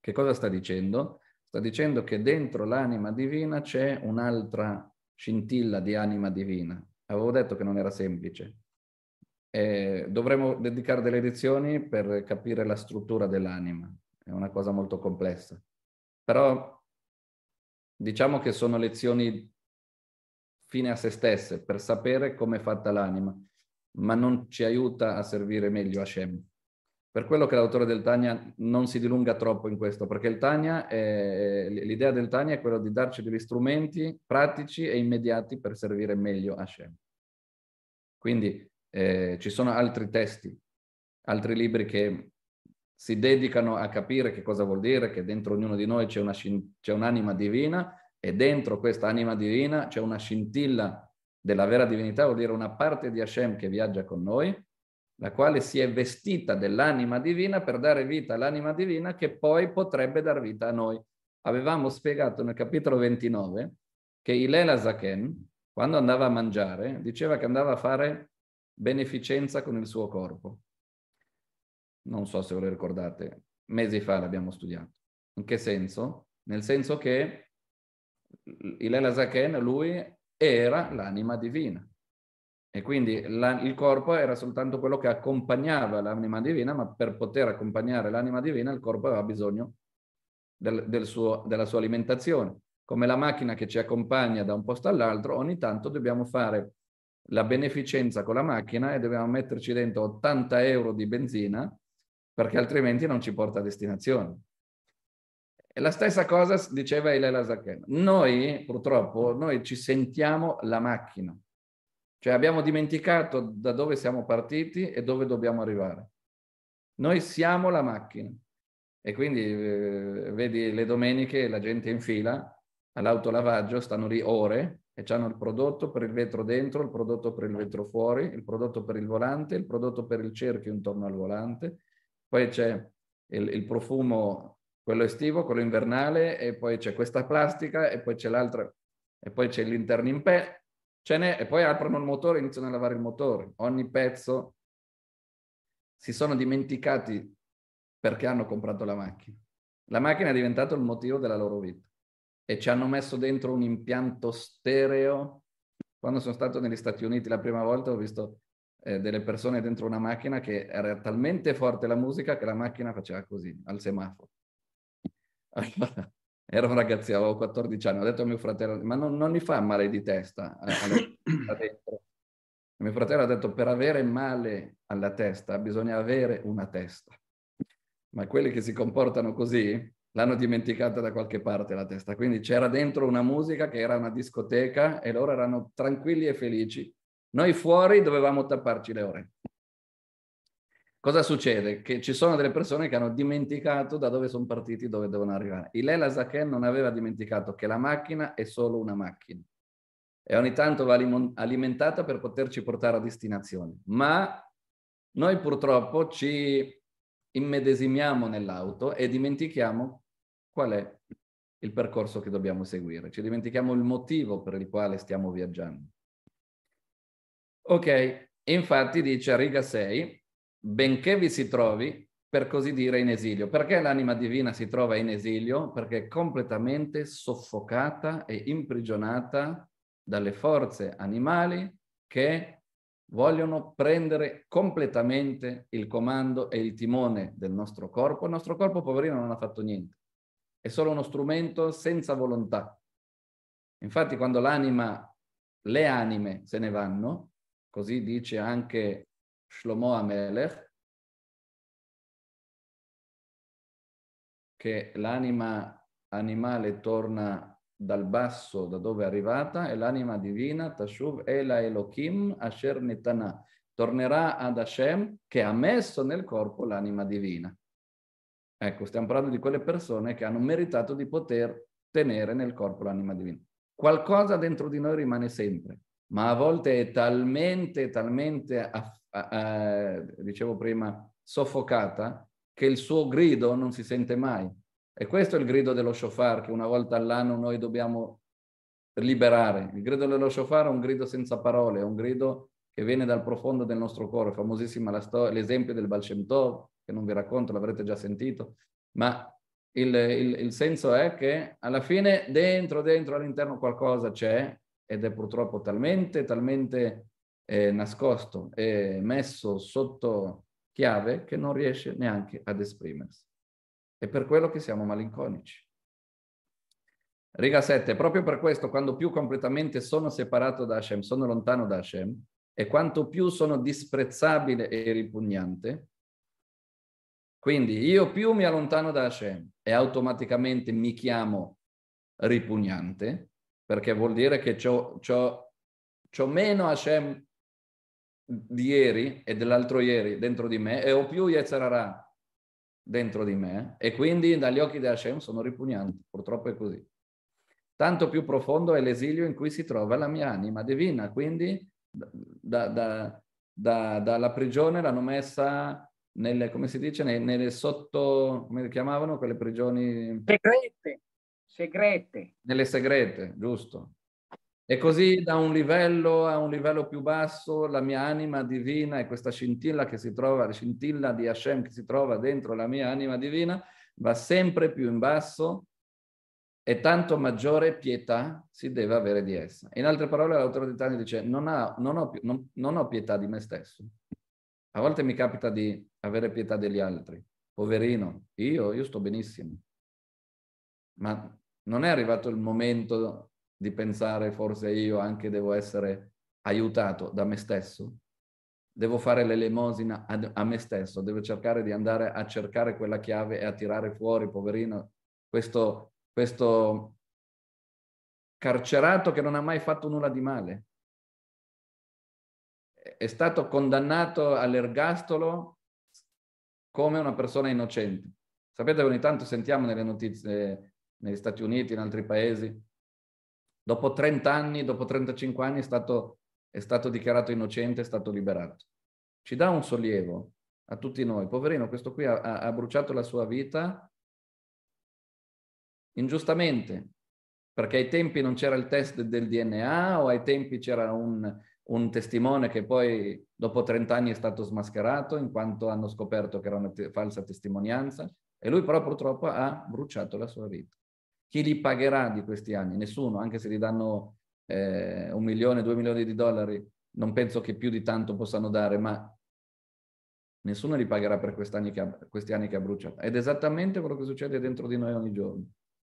Che cosa sta dicendo? Sta dicendo che dentro l'anima divina c'è un'altra scintilla di anima divina, Avevo detto che non era semplice. Eh, dovremmo dedicare delle lezioni per capire la struttura dell'anima, è una cosa molto complessa. Però diciamo che sono lezioni fine a se stesse per sapere come è fatta l'anima, ma non ci aiuta a servire meglio Hashem. Per quello che l'autore del Tania non si dilunga troppo in questo, perché è, l'idea del Tania è quella di darci degli strumenti pratici e immediati per servire meglio Hashem. Quindi eh, ci sono altri testi, altri libri che si dedicano a capire che cosa vuol dire, che dentro ognuno di noi c'è, una, c'è un'anima divina e dentro questa anima divina c'è una scintilla della vera divinità, vuol dire una parte di Hashem che viaggia con noi la quale si è vestita dell'anima divina per dare vita all'anima divina che poi potrebbe dar vita a noi. Avevamo spiegato nel capitolo 29 che Ilela Zaken, quando andava a mangiare, diceva che andava a fare beneficenza con il suo corpo. Non so se ve lo ricordate, mesi fa l'abbiamo studiato. In che senso? Nel senso che Ilela Zaken, lui, era l'anima divina e quindi la, il corpo era soltanto quello che accompagnava l'anima divina, ma per poter accompagnare l'anima divina il corpo aveva bisogno del, del suo, della sua alimentazione. Come la macchina che ci accompagna da un posto all'altro, ogni tanto dobbiamo fare la beneficenza con la macchina e dobbiamo metterci dentro 80 euro di benzina perché altrimenti non ci porta a destinazione. E la stessa cosa diceva Ilela Zaken. Noi, purtroppo, noi ci sentiamo la macchina. Cioè abbiamo dimenticato da dove siamo partiti e dove dobbiamo arrivare. Noi siamo la macchina e quindi eh, vedi le domeniche la gente in fila all'autolavaggio, stanno lì ore e hanno il prodotto per il vetro dentro, il prodotto per il vetro fuori, il prodotto per il volante, il prodotto per il cerchio intorno al volante, poi c'è il, il profumo, quello estivo, quello invernale, e poi c'è questa plastica, e poi c'è l'altra, e poi c'è l'interno in pelle, ce n'è, e poi aprono il motore e iniziano a lavare il motore, ogni pezzo. Si sono dimenticati perché hanno comprato la macchina. La macchina è diventata il motivo della loro vita e ci hanno messo dentro un impianto stereo. Quando sono stato negli Stati Uniti la prima volta ho visto eh, delle persone dentro una macchina che era talmente forte la musica che la macchina faceva così al semaforo. Allora, ero un ragazzo, avevo 14 anni, ho detto a mio fratello, ma non, non mi fa male di testa. Eh, mio fratello ha detto, per avere male alla testa bisogna avere una testa. Ma quelli che si comportano così l'hanno dimenticata da qualche parte la testa. Quindi c'era dentro una musica che era una discoteca e loro erano tranquilli e felici. Noi fuori dovevamo tapparci le ore. Cosa succede? Che ci sono delle persone che hanno dimenticato da dove sono partiti, dove devono arrivare. Il Lela Zaken non aveva dimenticato che la macchina è solo una macchina e ogni tanto va alimentata per poterci portare a destinazione. Ma noi purtroppo ci immedesimiamo nell'auto e dimentichiamo qual è il percorso che dobbiamo seguire, ci dimentichiamo il motivo per il quale stiamo viaggiando. Ok, infatti dice a riga 6, benché vi si trovi, per così dire, in esilio. Perché l'anima divina si trova in esilio? Perché è completamente soffocata e imprigionata dalle forze animali che vogliono prendere completamente il comando e il timone del nostro corpo. Il nostro corpo, poverino, non ha fatto niente. È solo uno strumento senza volontà. Infatti, quando l'anima, le anime se ne vanno, così dice anche Shlomo Amelech, che l'anima animale torna dal basso da dove è arrivata e l'anima divina, Tashuv Ela Elohim Asher Nitana, tornerà ad Hashem che ha messo nel corpo l'anima divina. Ecco, stiamo parlando di quelle persone che hanno meritato di poter tenere nel corpo l'anima divina. Qualcosa dentro di noi rimane sempre, ma a volte è talmente, talmente affatto eh, dicevo prima, soffocata, che il suo grido non si sente mai. E questo è il grido dello shofar che una volta all'anno noi dobbiamo liberare. Il grido dello shofar è un grido senza parole, è un grido che viene dal profondo del nostro cuore. Famosissima sto- l'esempio del Balshem Tov, che non vi racconto, l'avrete già sentito, ma il, il, il, senso è che alla fine dentro, dentro, all'interno qualcosa c'è ed è purtroppo talmente, talmente è nascosto e messo sotto chiave che non riesce neanche ad esprimersi. È per quello che siamo malinconici. Riga 7. Proprio per questo, quando più completamente sono separato da Hashem, sono lontano da Hashem, e quanto più sono disprezzabile e ripugnante, quindi io più mi allontano da Hashem e automaticamente mi chiamo ripugnante, perché vuol dire che ciò meno Hashem di ieri e dell'altro ieri dentro di me e ho più Yetzerara dentro di me e quindi dagli occhi di Hashem sono ripugnanti, purtroppo è così. Tanto più profondo è l'esilio in cui si trova la mia anima divina, quindi da, da, da, dalla prigione l'hanno messa nelle, come si dice, nelle, nelle sotto, come chiamavano quelle prigioni? Segrete, segrete. Nelle segrete, giusto. E così da un livello a un livello più basso la mia anima divina e questa scintilla che si trova, la scintilla di Hashem che si trova dentro la mia anima divina, va sempre più in basso e tanto maggiore pietà si deve avere di essa. In altre parole l'autore di Tani dice non, ha, non, ho, non, non ho pietà di me stesso. A volte mi capita di avere pietà degli altri. Poverino, io, io sto benissimo. Ma non è arrivato il momento di pensare forse io anche devo essere aiutato da me stesso? Devo fare l'elemosina a, me stesso, devo cercare di andare a cercare quella chiave e a tirare fuori, poverino, questo, questo carcerato che non ha mai fatto nulla di male. È stato condannato all'ergastolo come una persona innocente. Sapete ogni tanto sentiamo nelle notizie eh, negli Stati Uniti, in altri paesi, Dopo 30 anni, dopo 35 anni è stato, è stato dichiarato innocente, è stato liberato. Ci dà un sollievo a tutti noi. Poverino, questo qui ha, ha bruciato la sua vita ingiustamente, perché ai tempi non c'era il test del DNA o ai tempi c'era un, un testimone che poi dopo 30 anni è stato smascherato in quanto hanno scoperto che era una te- falsa testimonianza e lui però purtroppo ha bruciato la sua vita. Chi li pagherà di questi anni? Nessuno, anche se gli danno eh, un milione, due milioni di dollari, non penso che più di tanto possano dare, ma nessuno li pagherà per questi anni che ha, questi anni che ha bruciato. Ed è esattamente quello che succede dentro di noi ogni giorno.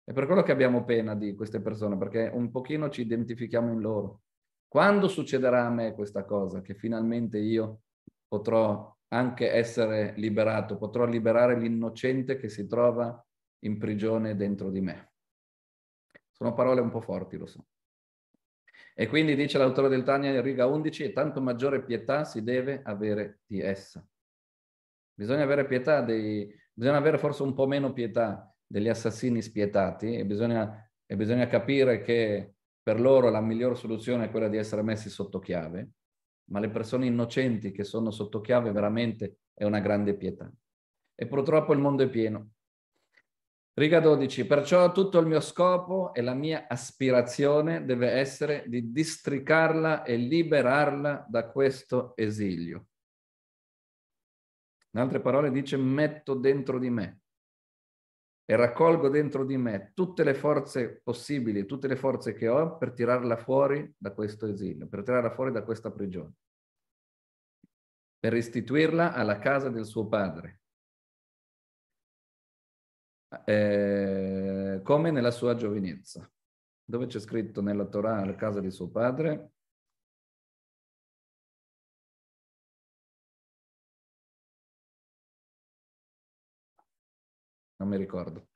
È per quello che abbiamo pena di queste persone, perché un pochino ci identifichiamo in loro. Quando succederà a me questa cosa, che finalmente io potrò anche essere liberato, potrò liberare l'innocente che si trova in prigione dentro di me? Sono parole un po' forti, lo so. E quindi dice l'autore del Tania in riga 11, e tanto maggiore pietà si deve avere di essa. Bisogna avere pietà dei, bisogna avere forse un po' meno pietà degli assassini spietati e bisogna, e bisogna capire che per loro la miglior soluzione è quella di essere messi sotto chiave, ma le persone innocenti che sono sotto chiave veramente è una grande pietà. E purtroppo il mondo è pieno Riga 12, perciò tutto il mio scopo e la mia aspirazione deve essere di districarla e liberarla da questo esilio. In altre parole dice metto dentro di me e raccolgo dentro di me tutte le forze possibili, tutte le forze che ho per tirarla fuori da questo esilio, per tirarla fuori da questa prigione, per restituirla alla casa del suo padre, eh, come nella sua giovinezza, dove c'è scritto nella Torah la casa di suo padre. Non mi ricordo.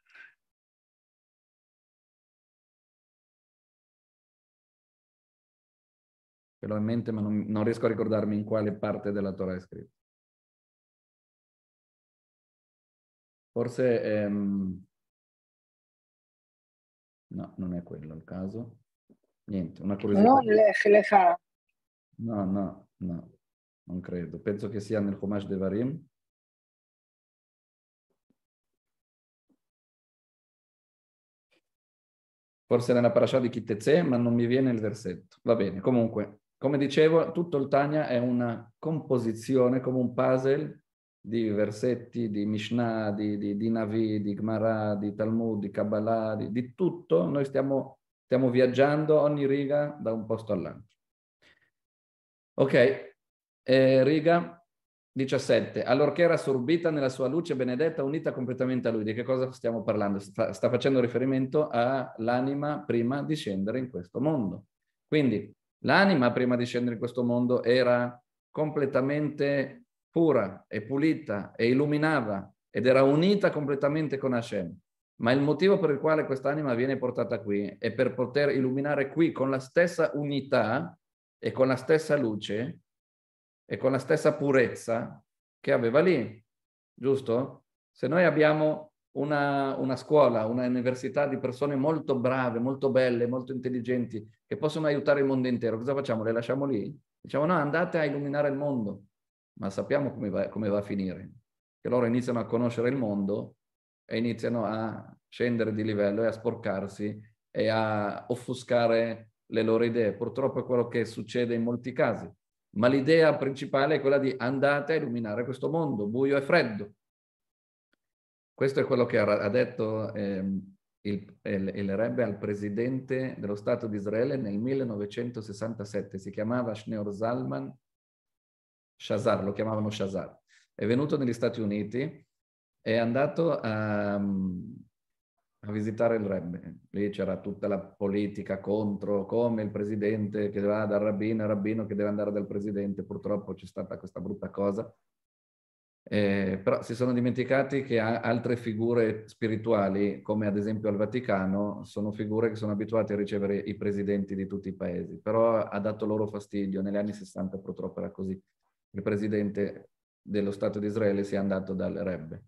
Ce l'ho in mente, ma non, non riesco a ricordarmi in quale parte della Torah è scritto. Forse... Ehm... No, non è quello il caso. Niente, una curiosità. Non Lech Lecha. No, no, no, non credo. Penso che sia nel de Varim. Forse nella parasha di Kitezè, ma non mi viene il versetto. Va bene, comunque, come dicevo, tutto il Tania è una composizione, come un puzzle, di versetti, di Mishnah, di, di, di Navi, di Gemara, di Talmud, di Kabbalah, di, di tutto, noi stiamo, stiamo viaggiando ogni riga da un posto all'altro. Ok, eh, riga 17. Allorché era assorbita nella sua luce benedetta, unita completamente a lui. Di che cosa stiamo parlando? Sta, sta facendo riferimento all'anima prima di scendere in questo mondo. Quindi l'anima prima di scendere in questo mondo era completamente pura e pulita e illuminava ed era unita completamente con Hashem. Ma il motivo per il quale quest'anima viene portata qui è per poter illuminare qui con la stessa unità e con la stessa luce e con la stessa purezza che aveva lì, giusto? Se noi abbiamo una, una scuola, una università di persone molto brave, molto belle, molto intelligenti, che possono aiutare il mondo intero, cosa facciamo? Le lasciamo lì? Diciamo no, andate a illuminare il mondo ma sappiamo come va, come va a finire, che loro iniziano a conoscere il mondo e iniziano a scendere di livello e a sporcarsi e a offuscare le loro idee. Purtroppo è quello che succede in molti casi, ma l'idea principale è quella di andate a illuminare questo mondo, buio e freddo. Questo è quello che ha detto eh, il, il, il Rebbe al presidente dello Stato di Israele nel 1967, si chiamava Schneur Zalman Shazar, lo chiamavano Shazar. È venuto negli Stati Uniti, è andato a, mm, a visitare il Rebbe. Lì c'era tutta la politica contro, come il presidente che va dal rabbino, il rabbino che deve andare dal presidente. Purtroppo c'è stata questa brutta cosa. Eh, però si sono dimenticati che altre figure spirituali, come ad esempio al Vaticano, sono figure che sono abituate a ricevere i presidenti di tutti i paesi, però ha dato loro fastidio, negli anni 60 purtroppo era così il presidente dello Stato di Israele sia andato dal Rebbe.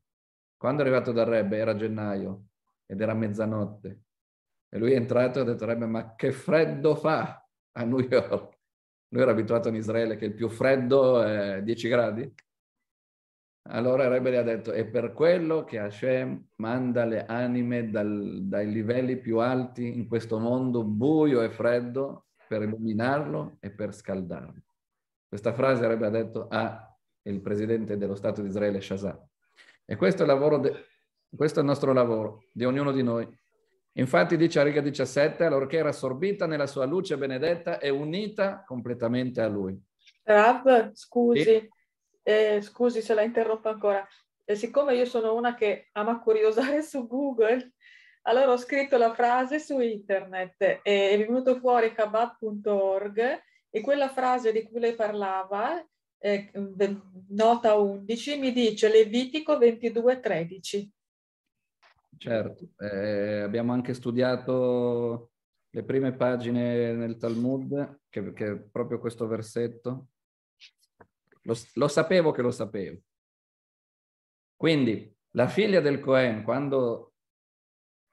Quando è arrivato dal Rebbe era gennaio ed era mezzanotte e lui è entrato e ha detto Rebbe ma che freddo fa a New York? Lui era abituato in Israele che il più freddo è 10 gradi. Allora Rebbe gli ha detto è per quello che Hashem manda le anime dal, dai livelli più alti in questo mondo buio e freddo per illuminarlo e per scaldarlo. Questa frase avrebbe detto a il presidente dello Stato di Israele, Shazam. E questo è, de, questo è il nostro lavoro, di ognuno di noi. Infatti dice a riga 17, allorché era assorbita nella sua luce benedetta e unita completamente a lui. Rav, scusi, sì? eh, scusi se la interrompo ancora. E siccome io sono una che ama curiosare su Google, allora ho scritto la frase su internet e eh, è venuto fuori kabat.org e quella frase di cui lei parlava, eh, nota 11, mi dice Levitico 22, 13. Certo, eh, abbiamo anche studiato le prime pagine nel Talmud, che, che proprio questo versetto. Lo, lo, sapevo che lo sapevo. Quindi la figlia del Cohen, quando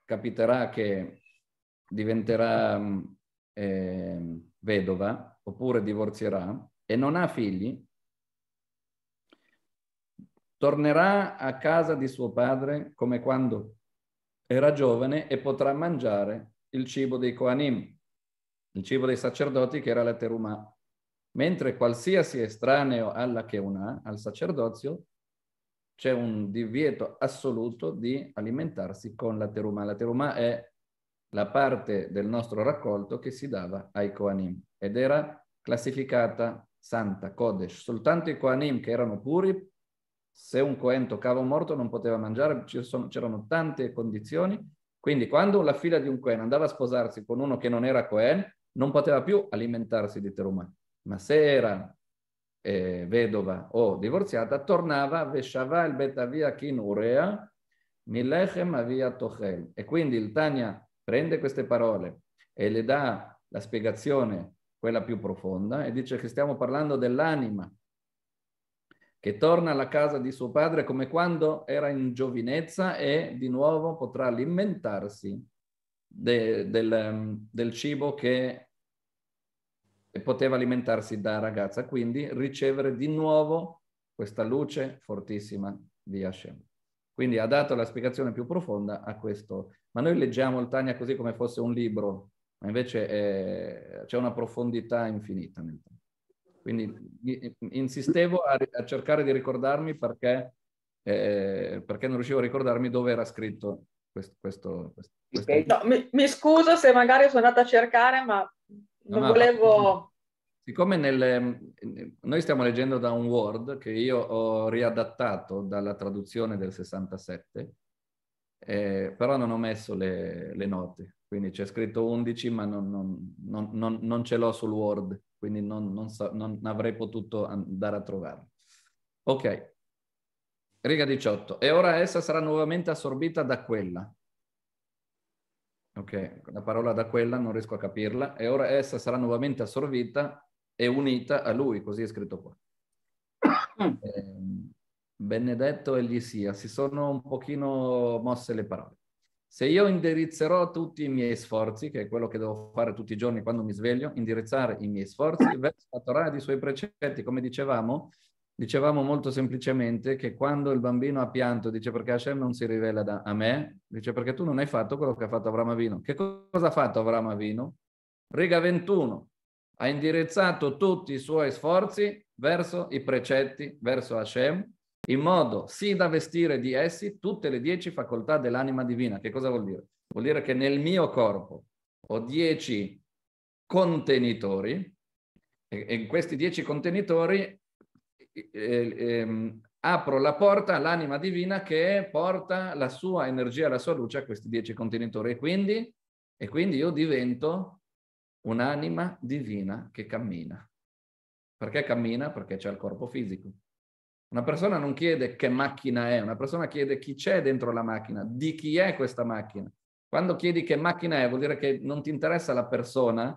capiterà che diventerà eh, vedova oppure divorzierà e non ha figli, tornerà a casa di suo padre come quando era giovane e potrà mangiare il cibo dei Koanim, il cibo dei sacerdoti che era la terumà. Mentre qualsiasi estraneo alla Keunà, al sacerdozio, c'è un divieto assoluto di alimentarsi con la terumà. La terumà è la parte del nostro raccolto che si dava ai Koanim ed era classificata santa, Kodesh. Soltanto i Koanim che erano puri, se un Koen toccava un morto non poteva mangiare, c'erano tante condizioni. Quindi quando la figlia di un Koen andava a sposarsi con uno che non era Koen, non poteva più alimentarsi di terumani. Ma se era eh, vedova o divorziata, tornava Veshava el Betavia Kin Urea Milechem Avia Tochel. E quindi il Tania prende queste parole e le dà la spiegazione, quella più profonda, e dice che stiamo parlando dell'anima che torna alla casa di suo padre come quando era in giovinezza e di nuovo potrà alimentarsi de, del, ehm, del cibo che poteva alimentarsi da ragazza, quindi ricevere di nuovo questa luce fortissima di Hashem. Quindi ha dato la spiegazione più profonda a questo ma noi leggiamo il Tania così come fosse un libro, ma invece è, c'è una profondità infinita nel Tania. Quindi insistevo a, a, cercare di ricordarmi perché, eh, perché, non riuscivo a ricordarmi dove era scritto questo. questo, questo, questo. no, mi, mi, scuso se magari sono andata a cercare, ma non no, volevo... Siccome nelle, noi stiamo leggendo da un Word che io ho riadattato dalla traduzione del 67, eh, però non ho messo le, le note, quindi c'è scritto 11 ma non, non, non, non ce l'ho sul Word, quindi so, non, avrei potuto andare a trovarlo. Ok, riga 18. E ora essa sarà nuovamente assorbita da quella. Ok, la parola da quella non riesco a capirla. E ora essa sarà nuovamente assorbita e unita a lui, così è scritto qua. Ehm, benedetto egli sia, si sono un pochino mosse le parole. Se io indirizzerò tutti i miei sforzi, che è quello che devo fare tutti i giorni quando mi sveglio, indirizzare i miei sforzi verso la Torah e i suoi precetti, come dicevamo, dicevamo molto semplicemente che quando il bambino ha pianto dice perché Hashem non si rivela da, a me, dice perché tu non hai fatto quello che ha fatto Avram Avino. Che cosa ha fatto Avram Avino? Riga 21, ha indirizzato tutti i suoi sforzi verso i precetti, verso Hashem, in modo sì da vestire di essi tutte le dieci facoltà dell'anima divina. Che cosa vuol dire? Vuol dire che nel mio corpo ho dieci contenitori e, in questi dieci contenitori eh, eh, apro la porta all'anima divina che porta la sua energia, la sua luce a questi dieci contenitori e quindi, e quindi io divento un'anima divina che cammina. Perché cammina? Perché c'è il corpo fisico. Una persona non chiede che macchina è, una persona chiede chi c'è dentro la macchina, di chi è questa macchina. Quando chiedi che macchina è, vuol dire che non ti interessa la persona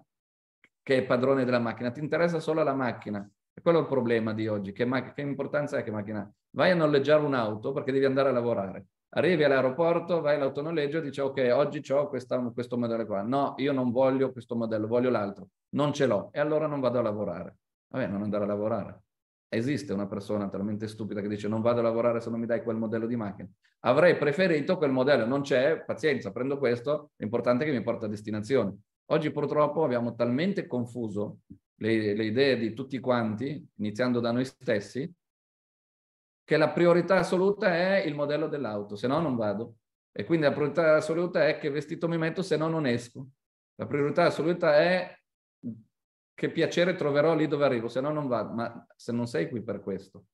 che è padrone della macchina, ti interessa solo la macchina. E quello è il problema di oggi. Che, ma- che importanza è che macchina è? Vai a noleggiare un'auto perché devi andare a lavorare. Arrivi all'aeroporto, vai all'autonoleggio e dici ok, oggi ho questa, questo modello qua. No, io non voglio questo modello, voglio l'altro. Non ce l'ho e allora non vado a lavorare. Vabbè, non andare a lavorare esiste una persona talmente stupida che dice non vado a lavorare se non mi dai quel modello di macchina. Avrei preferito quel modello, non c'è, pazienza, prendo questo, l'importante è che mi porta a destinazione. Oggi purtroppo abbiamo talmente confuso le, le idee di tutti quanti, iniziando da noi stessi, che la priorità assoluta è il modello dell'auto, se no non vado. E quindi la priorità assoluta è che vestito mi metto, se no non esco. La priorità assoluta è che piacere troverò lì dove arrivo, se no non vado. Ma se non sei qui per questo,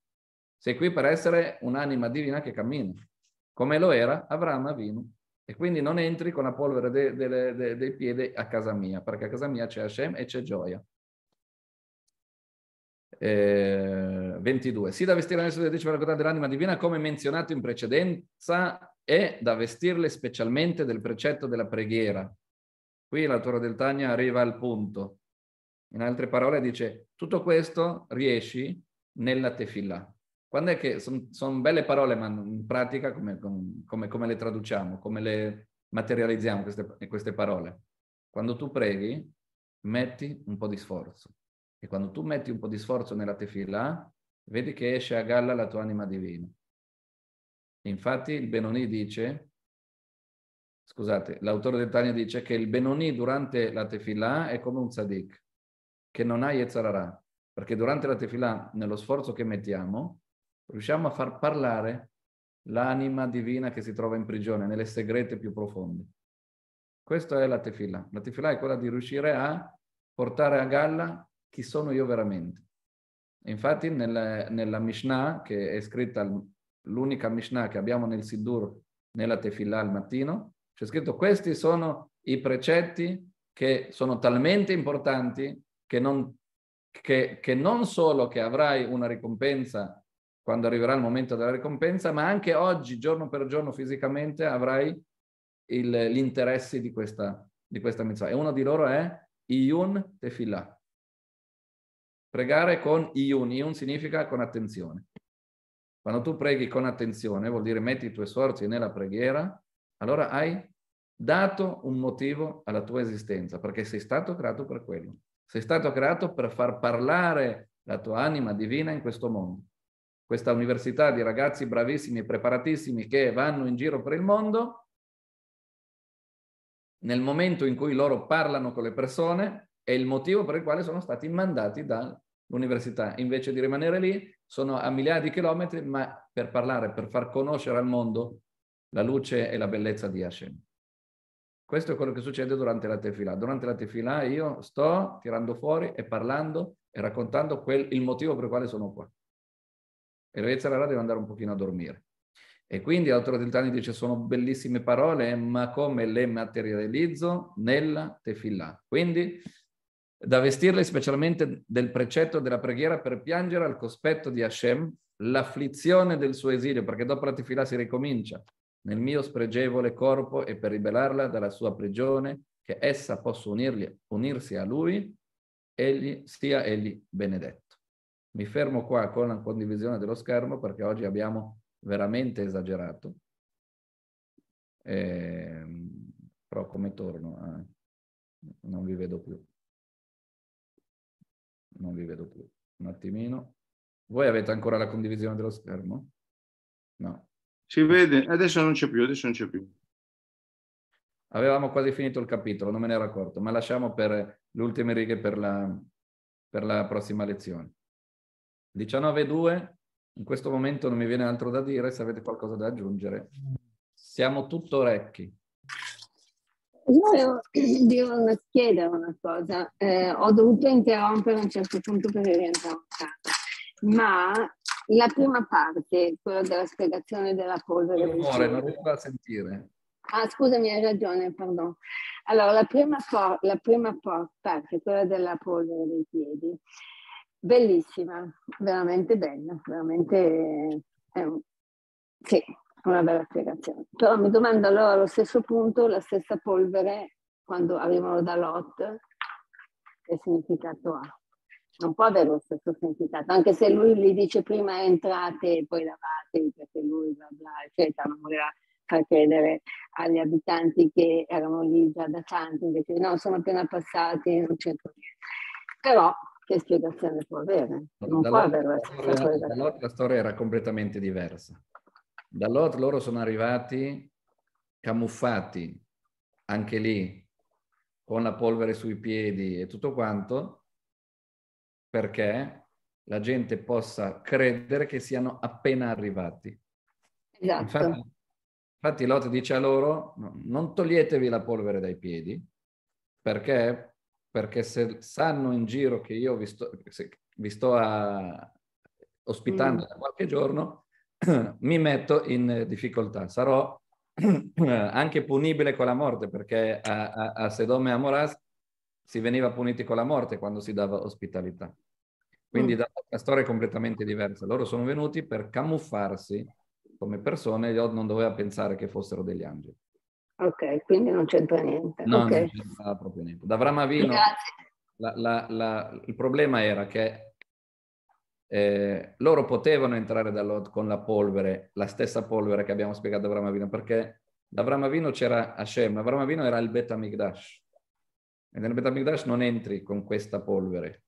sei qui per essere un'anima divina che cammina, come lo era Avramo Avinu. E quindi non entri con la polvere dei de, de, de, piedi a casa mia, perché a casa mia c'è Hashem e c'è gioia. Eh, 22. Sì, da vestire adesso le 10 facoltà dell'anima divina, come menzionato in precedenza, e da vestirle specialmente del precetto della preghiera. Qui la Torah del Tania arriva al punto in altre parole dice, tutto questo riesci nella tefillah. Quando è che, sono son belle parole, ma in pratica come, come, come, le traduciamo, come le materializziamo queste, queste parole? Quando tu preghi, metti un po' di sforzo. E quando tu metti un po' di sforzo nella tefillah, vedi che esce a galla la tua anima divina. Infatti il Benoni dice, scusate, l'autore del Tania dice che il Benoni durante la tefillah è come un tzaddik che non ha Yetzararà, perché durante la tefila, nello sforzo che mettiamo, riusciamo a far parlare l'anima divina che si trova in prigione, nelle segrete più profonde. Questa è la tefila. La tefila è quella di riuscire a portare a galla chi sono io veramente. Infatti nella, nella Mishnah, che è scritta l'unica Mishnah che abbiamo nel Siddur, nella tefila al mattino, c'è scritto questi sono i precetti che sono talmente importanti che non, che, che non solo che avrai una ricompensa quando arriverà il momento della ricompensa, ma anche oggi, giorno per giorno, fisicamente avrai il, gli interessi di questa, di questa mitzvah. E uno di loro è Iyun Tefillah. Pregare con Iyun. Iyun significa con attenzione. Quando tu preghi con attenzione, vuol dire metti i tuoi sforzi nella preghiera, allora hai dato un motivo alla tua esistenza, perché sei stato creato per quello. Sei stato creato per far parlare la tua anima divina in questo mondo. Questa università di ragazzi bravissimi e preparatissimi che vanno in giro per il mondo, nel momento in cui loro parlano con le persone, è il motivo per il quale sono stati mandati dall'università. Invece di rimanere lì, sono a migliaia di chilometri, ma per parlare, per far conoscere al mondo la luce e la bellezza di Hashem. Questo è quello che succede durante la tefila. Durante la tefila io sto tirando fuori e parlando e raccontando quel, il motivo per il quale sono qua. E la Yetzirah deve andare un pochino a dormire. E quindi l'autore l'autorità dice sono bellissime parole, ma come le materializzo nella tefila? Quindi da vestirle specialmente del precetto della preghiera per piangere al cospetto di Hashem l'afflizione del suo esilio, perché dopo la tefila si ricomincia nel mio spregevole corpo e per ribellarla dalla sua prigione, che essa possa unirli, unirsi a lui, egli, sia egli benedetto. Mi fermo qua con la condivisione dello schermo perché oggi abbiamo veramente esagerato. Eh, però come torno? Eh, non vi vedo più. Non vi vedo più. Un attimino. Voi avete ancora la condivisione dello schermo? No. Si vede, adesso non c'è più, adesso non c'è più. Avevamo quasi finito il capitolo, non me ne ero accorto, ma lasciamo per le ultime righe per la, per la prossima lezione. 19.2, in questo momento non mi viene altro da dire, se avete qualcosa da aggiungere. Siamo tutto orecchi. Io volevo dire una, chiedere una cosa. Eh, ho dovuto interrompere a un certo punto per rientrare a casa, ma la prima parte, quella della spiegazione della cosa. Amore, non riesco a sentire. Ah, scusami, hai ragione, perdono. Allora, la prima, por- la prima por- parte, quella della polvere dei piedi, bellissima, veramente bella, veramente è sì, una bella spiegazione. Però mi domando allora allo stesso punto la stessa polvere quando arrivano da Lot, che significato ha non può avere lo stesso significato, anche se lui gli dice prima entrate e poi lavate, perché lui bla bla, eccetera, non voleva far credere agli abitanti che erano lì già da tanto, invece no, sono appena passati, non c'è niente. Però che spiegazione può avere? Non da può avere la stessa storia, cosa. Da la storia era completamente diversa. Da Lot loro sono arrivati camuffati, anche lì, con la polvere sui piedi e tutto quanto, perché la gente possa credere che siano appena arrivati. Esatto. Infatti, infatti Lot dice a loro, non toglietevi la polvere dai piedi, perché, perché se sanno in giro che io vi sto, vi sto a, ospitando mm. da qualche giorno, mi metto in difficoltà. Sarò anche punibile con la morte, perché a, a, a Sedome e a si veniva puniti con la morte quando si dava ospitalità. Quindi mm. da una storia completamente diversa. Loro sono venuti per camuffarsi come persone, Yod non doveva pensare che fossero degli angeli. Ok, quindi non c'entra niente. No, okay. non c'entra proprio niente. Da Vramavino la, la, la, il problema era che eh, loro potevano entrare da Lot con la polvere, la stessa polvere che abbiamo spiegato a Vramavino, perché da Vramavino c'era Hashem, Vramavino era il Beta Migdash. E nel Betamigdash non entri con questa polvere,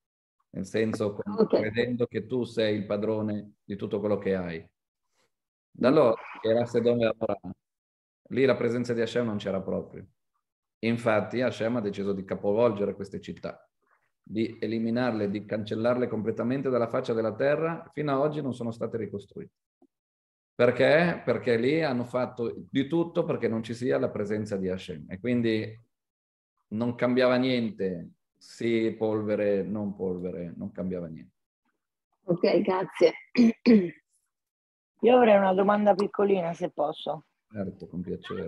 nel senso ah, okay. credendo che tu sei il padrone di tutto quello che hai. Da allora era Sedome e Amorà, lì la presenza di Hashem non c'era proprio. Infatti Hashem ha deciso di capovolgere queste città, di eliminarle, di cancellarle completamente dalla faccia della terra, fino ad oggi non sono state ricostruite. Perché? Perché lì hanno fatto di tutto perché non ci sia la presenza di Hashem. E quindi non cambiava niente, se polvere, non polvere, non cambiava niente. Ok, grazie. Io avrei una domanda piccolina se posso. Certo, con piacere.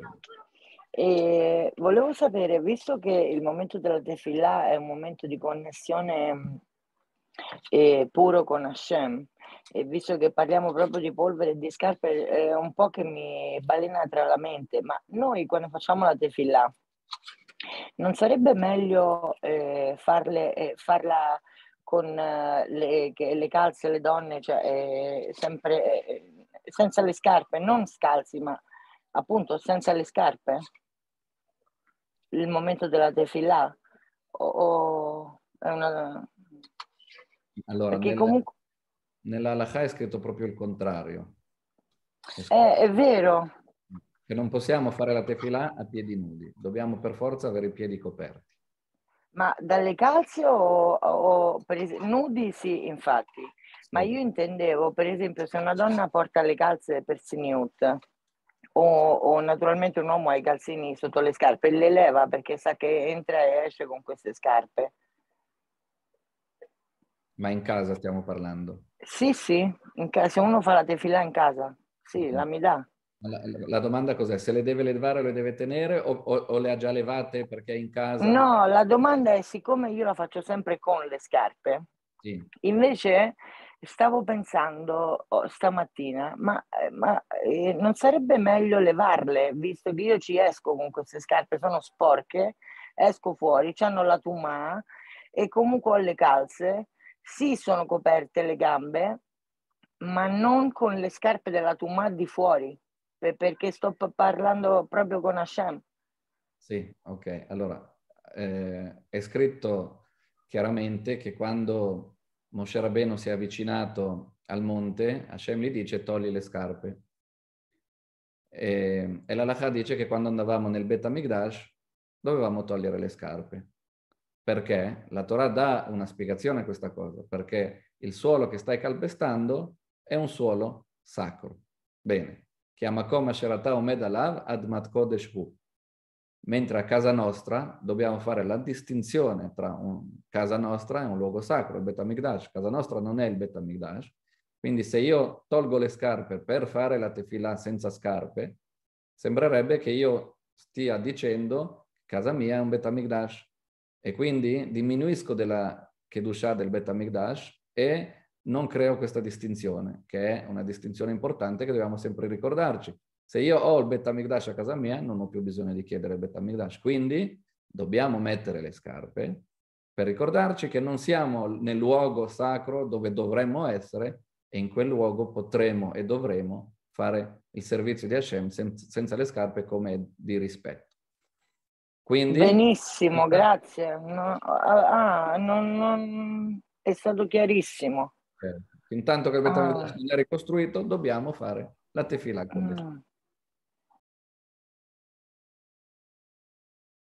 E volevo sapere, visto che il momento della tefillah è un momento di connessione eh, puro con Hashem, e visto che parliamo proprio di polvere e di scarpe, è un po' che mi balena tra la mente, ma noi quando facciamo la tefillah, non sarebbe meglio eh, farle, eh, farla con eh, le, le, calze, le donne, cioè, eh, sempre eh, eh, senza le scarpe, non scalzi, ma appunto senza le scarpe? Il momento della defilà? O, o è una... Allora, Perché comunque... nella è scritto proprio il contrario. È, è vero, che non possiamo fare la tefilà a piedi nudi, dobbiamo per forza avere i piedi coperti. Ma dalle calze o, o es- nudi sì, infatti, ma io intendevo, per esempio, se una donna porta le calze per nude o, o, naturalmente un uomo ha i calzini sotto le scarpe, le leva perché sa che entra e esce con queste scarpe. Ma in casa stiamo parlando? Sì, sì, ca- se uno fa la tefilà in casa, sì, mm. la mi dà. La, la, domanda cos'è? Se le deve levare o le deve tenere o, o, o, le ha già levate perché è in casa? No, la domanda è siccome io la faccio sempre con le scarpe, sì. invece stavo pensando oh, stamattina, ma, eh, ma eh, non sarebbe meglio levarle, visto che io ci esco con queste scarpe, sono sporche, esco fuori, hanno la tumà e comunque ho le calze, sì sono coperte le gambe, ma non con le scarpe della tumà di fuori perché sto parlando proprio con Hashem. Sì, ok. Allora, eh, è scritto chiaramente che quando Moshe Rabbeinu si è avvicinato al monte, Hashem gli dice togli le scarpe. E, e l'Alaha dice che quando andavamo nel Bet Amigdash dovevamo togliere le scarpe. Perché? La Torah dà una spiegazione a questa cosa, perché il suolo che stai calpestando è un suolo sacro. Bene, che Amakom Asherata Omed Alav Admat Kodesh Hu. Mentre a casa nostra dobbiamo fare la distinzione tra un, casa nostra e un luogo sacro, il Betamigdash. Casa nostra non è il Betamigdash. Quindi se io tolgo le scarpe per fare la tefilà senza scarpe, sembrerebbe che io stia dicendo che casa mia è un Betamigdash. E quindi diminuisco della Kedusha del Betamigdash e non creo questa distinzione, che è una distinzione importante che dobbiamo sempre ricordarci. Se io ho il migdash a casa mia, non ho più bisogno di chiedere il migdash. Quindi dobbiamo mettere le scarpe per ricordarci che non siamo nel luogo sacro dove dovremmo essere e in quel luogo potremo e dovremo fare il servizio di Hashem sen- senza le scarpe come di rispetto. Quindi... Benissimo, grazie. No, ah, ah, non, non... È stato chiarissimo. Intanto che il vetame ah. è ricostruito, dobbiamo fare la tefila. Ah.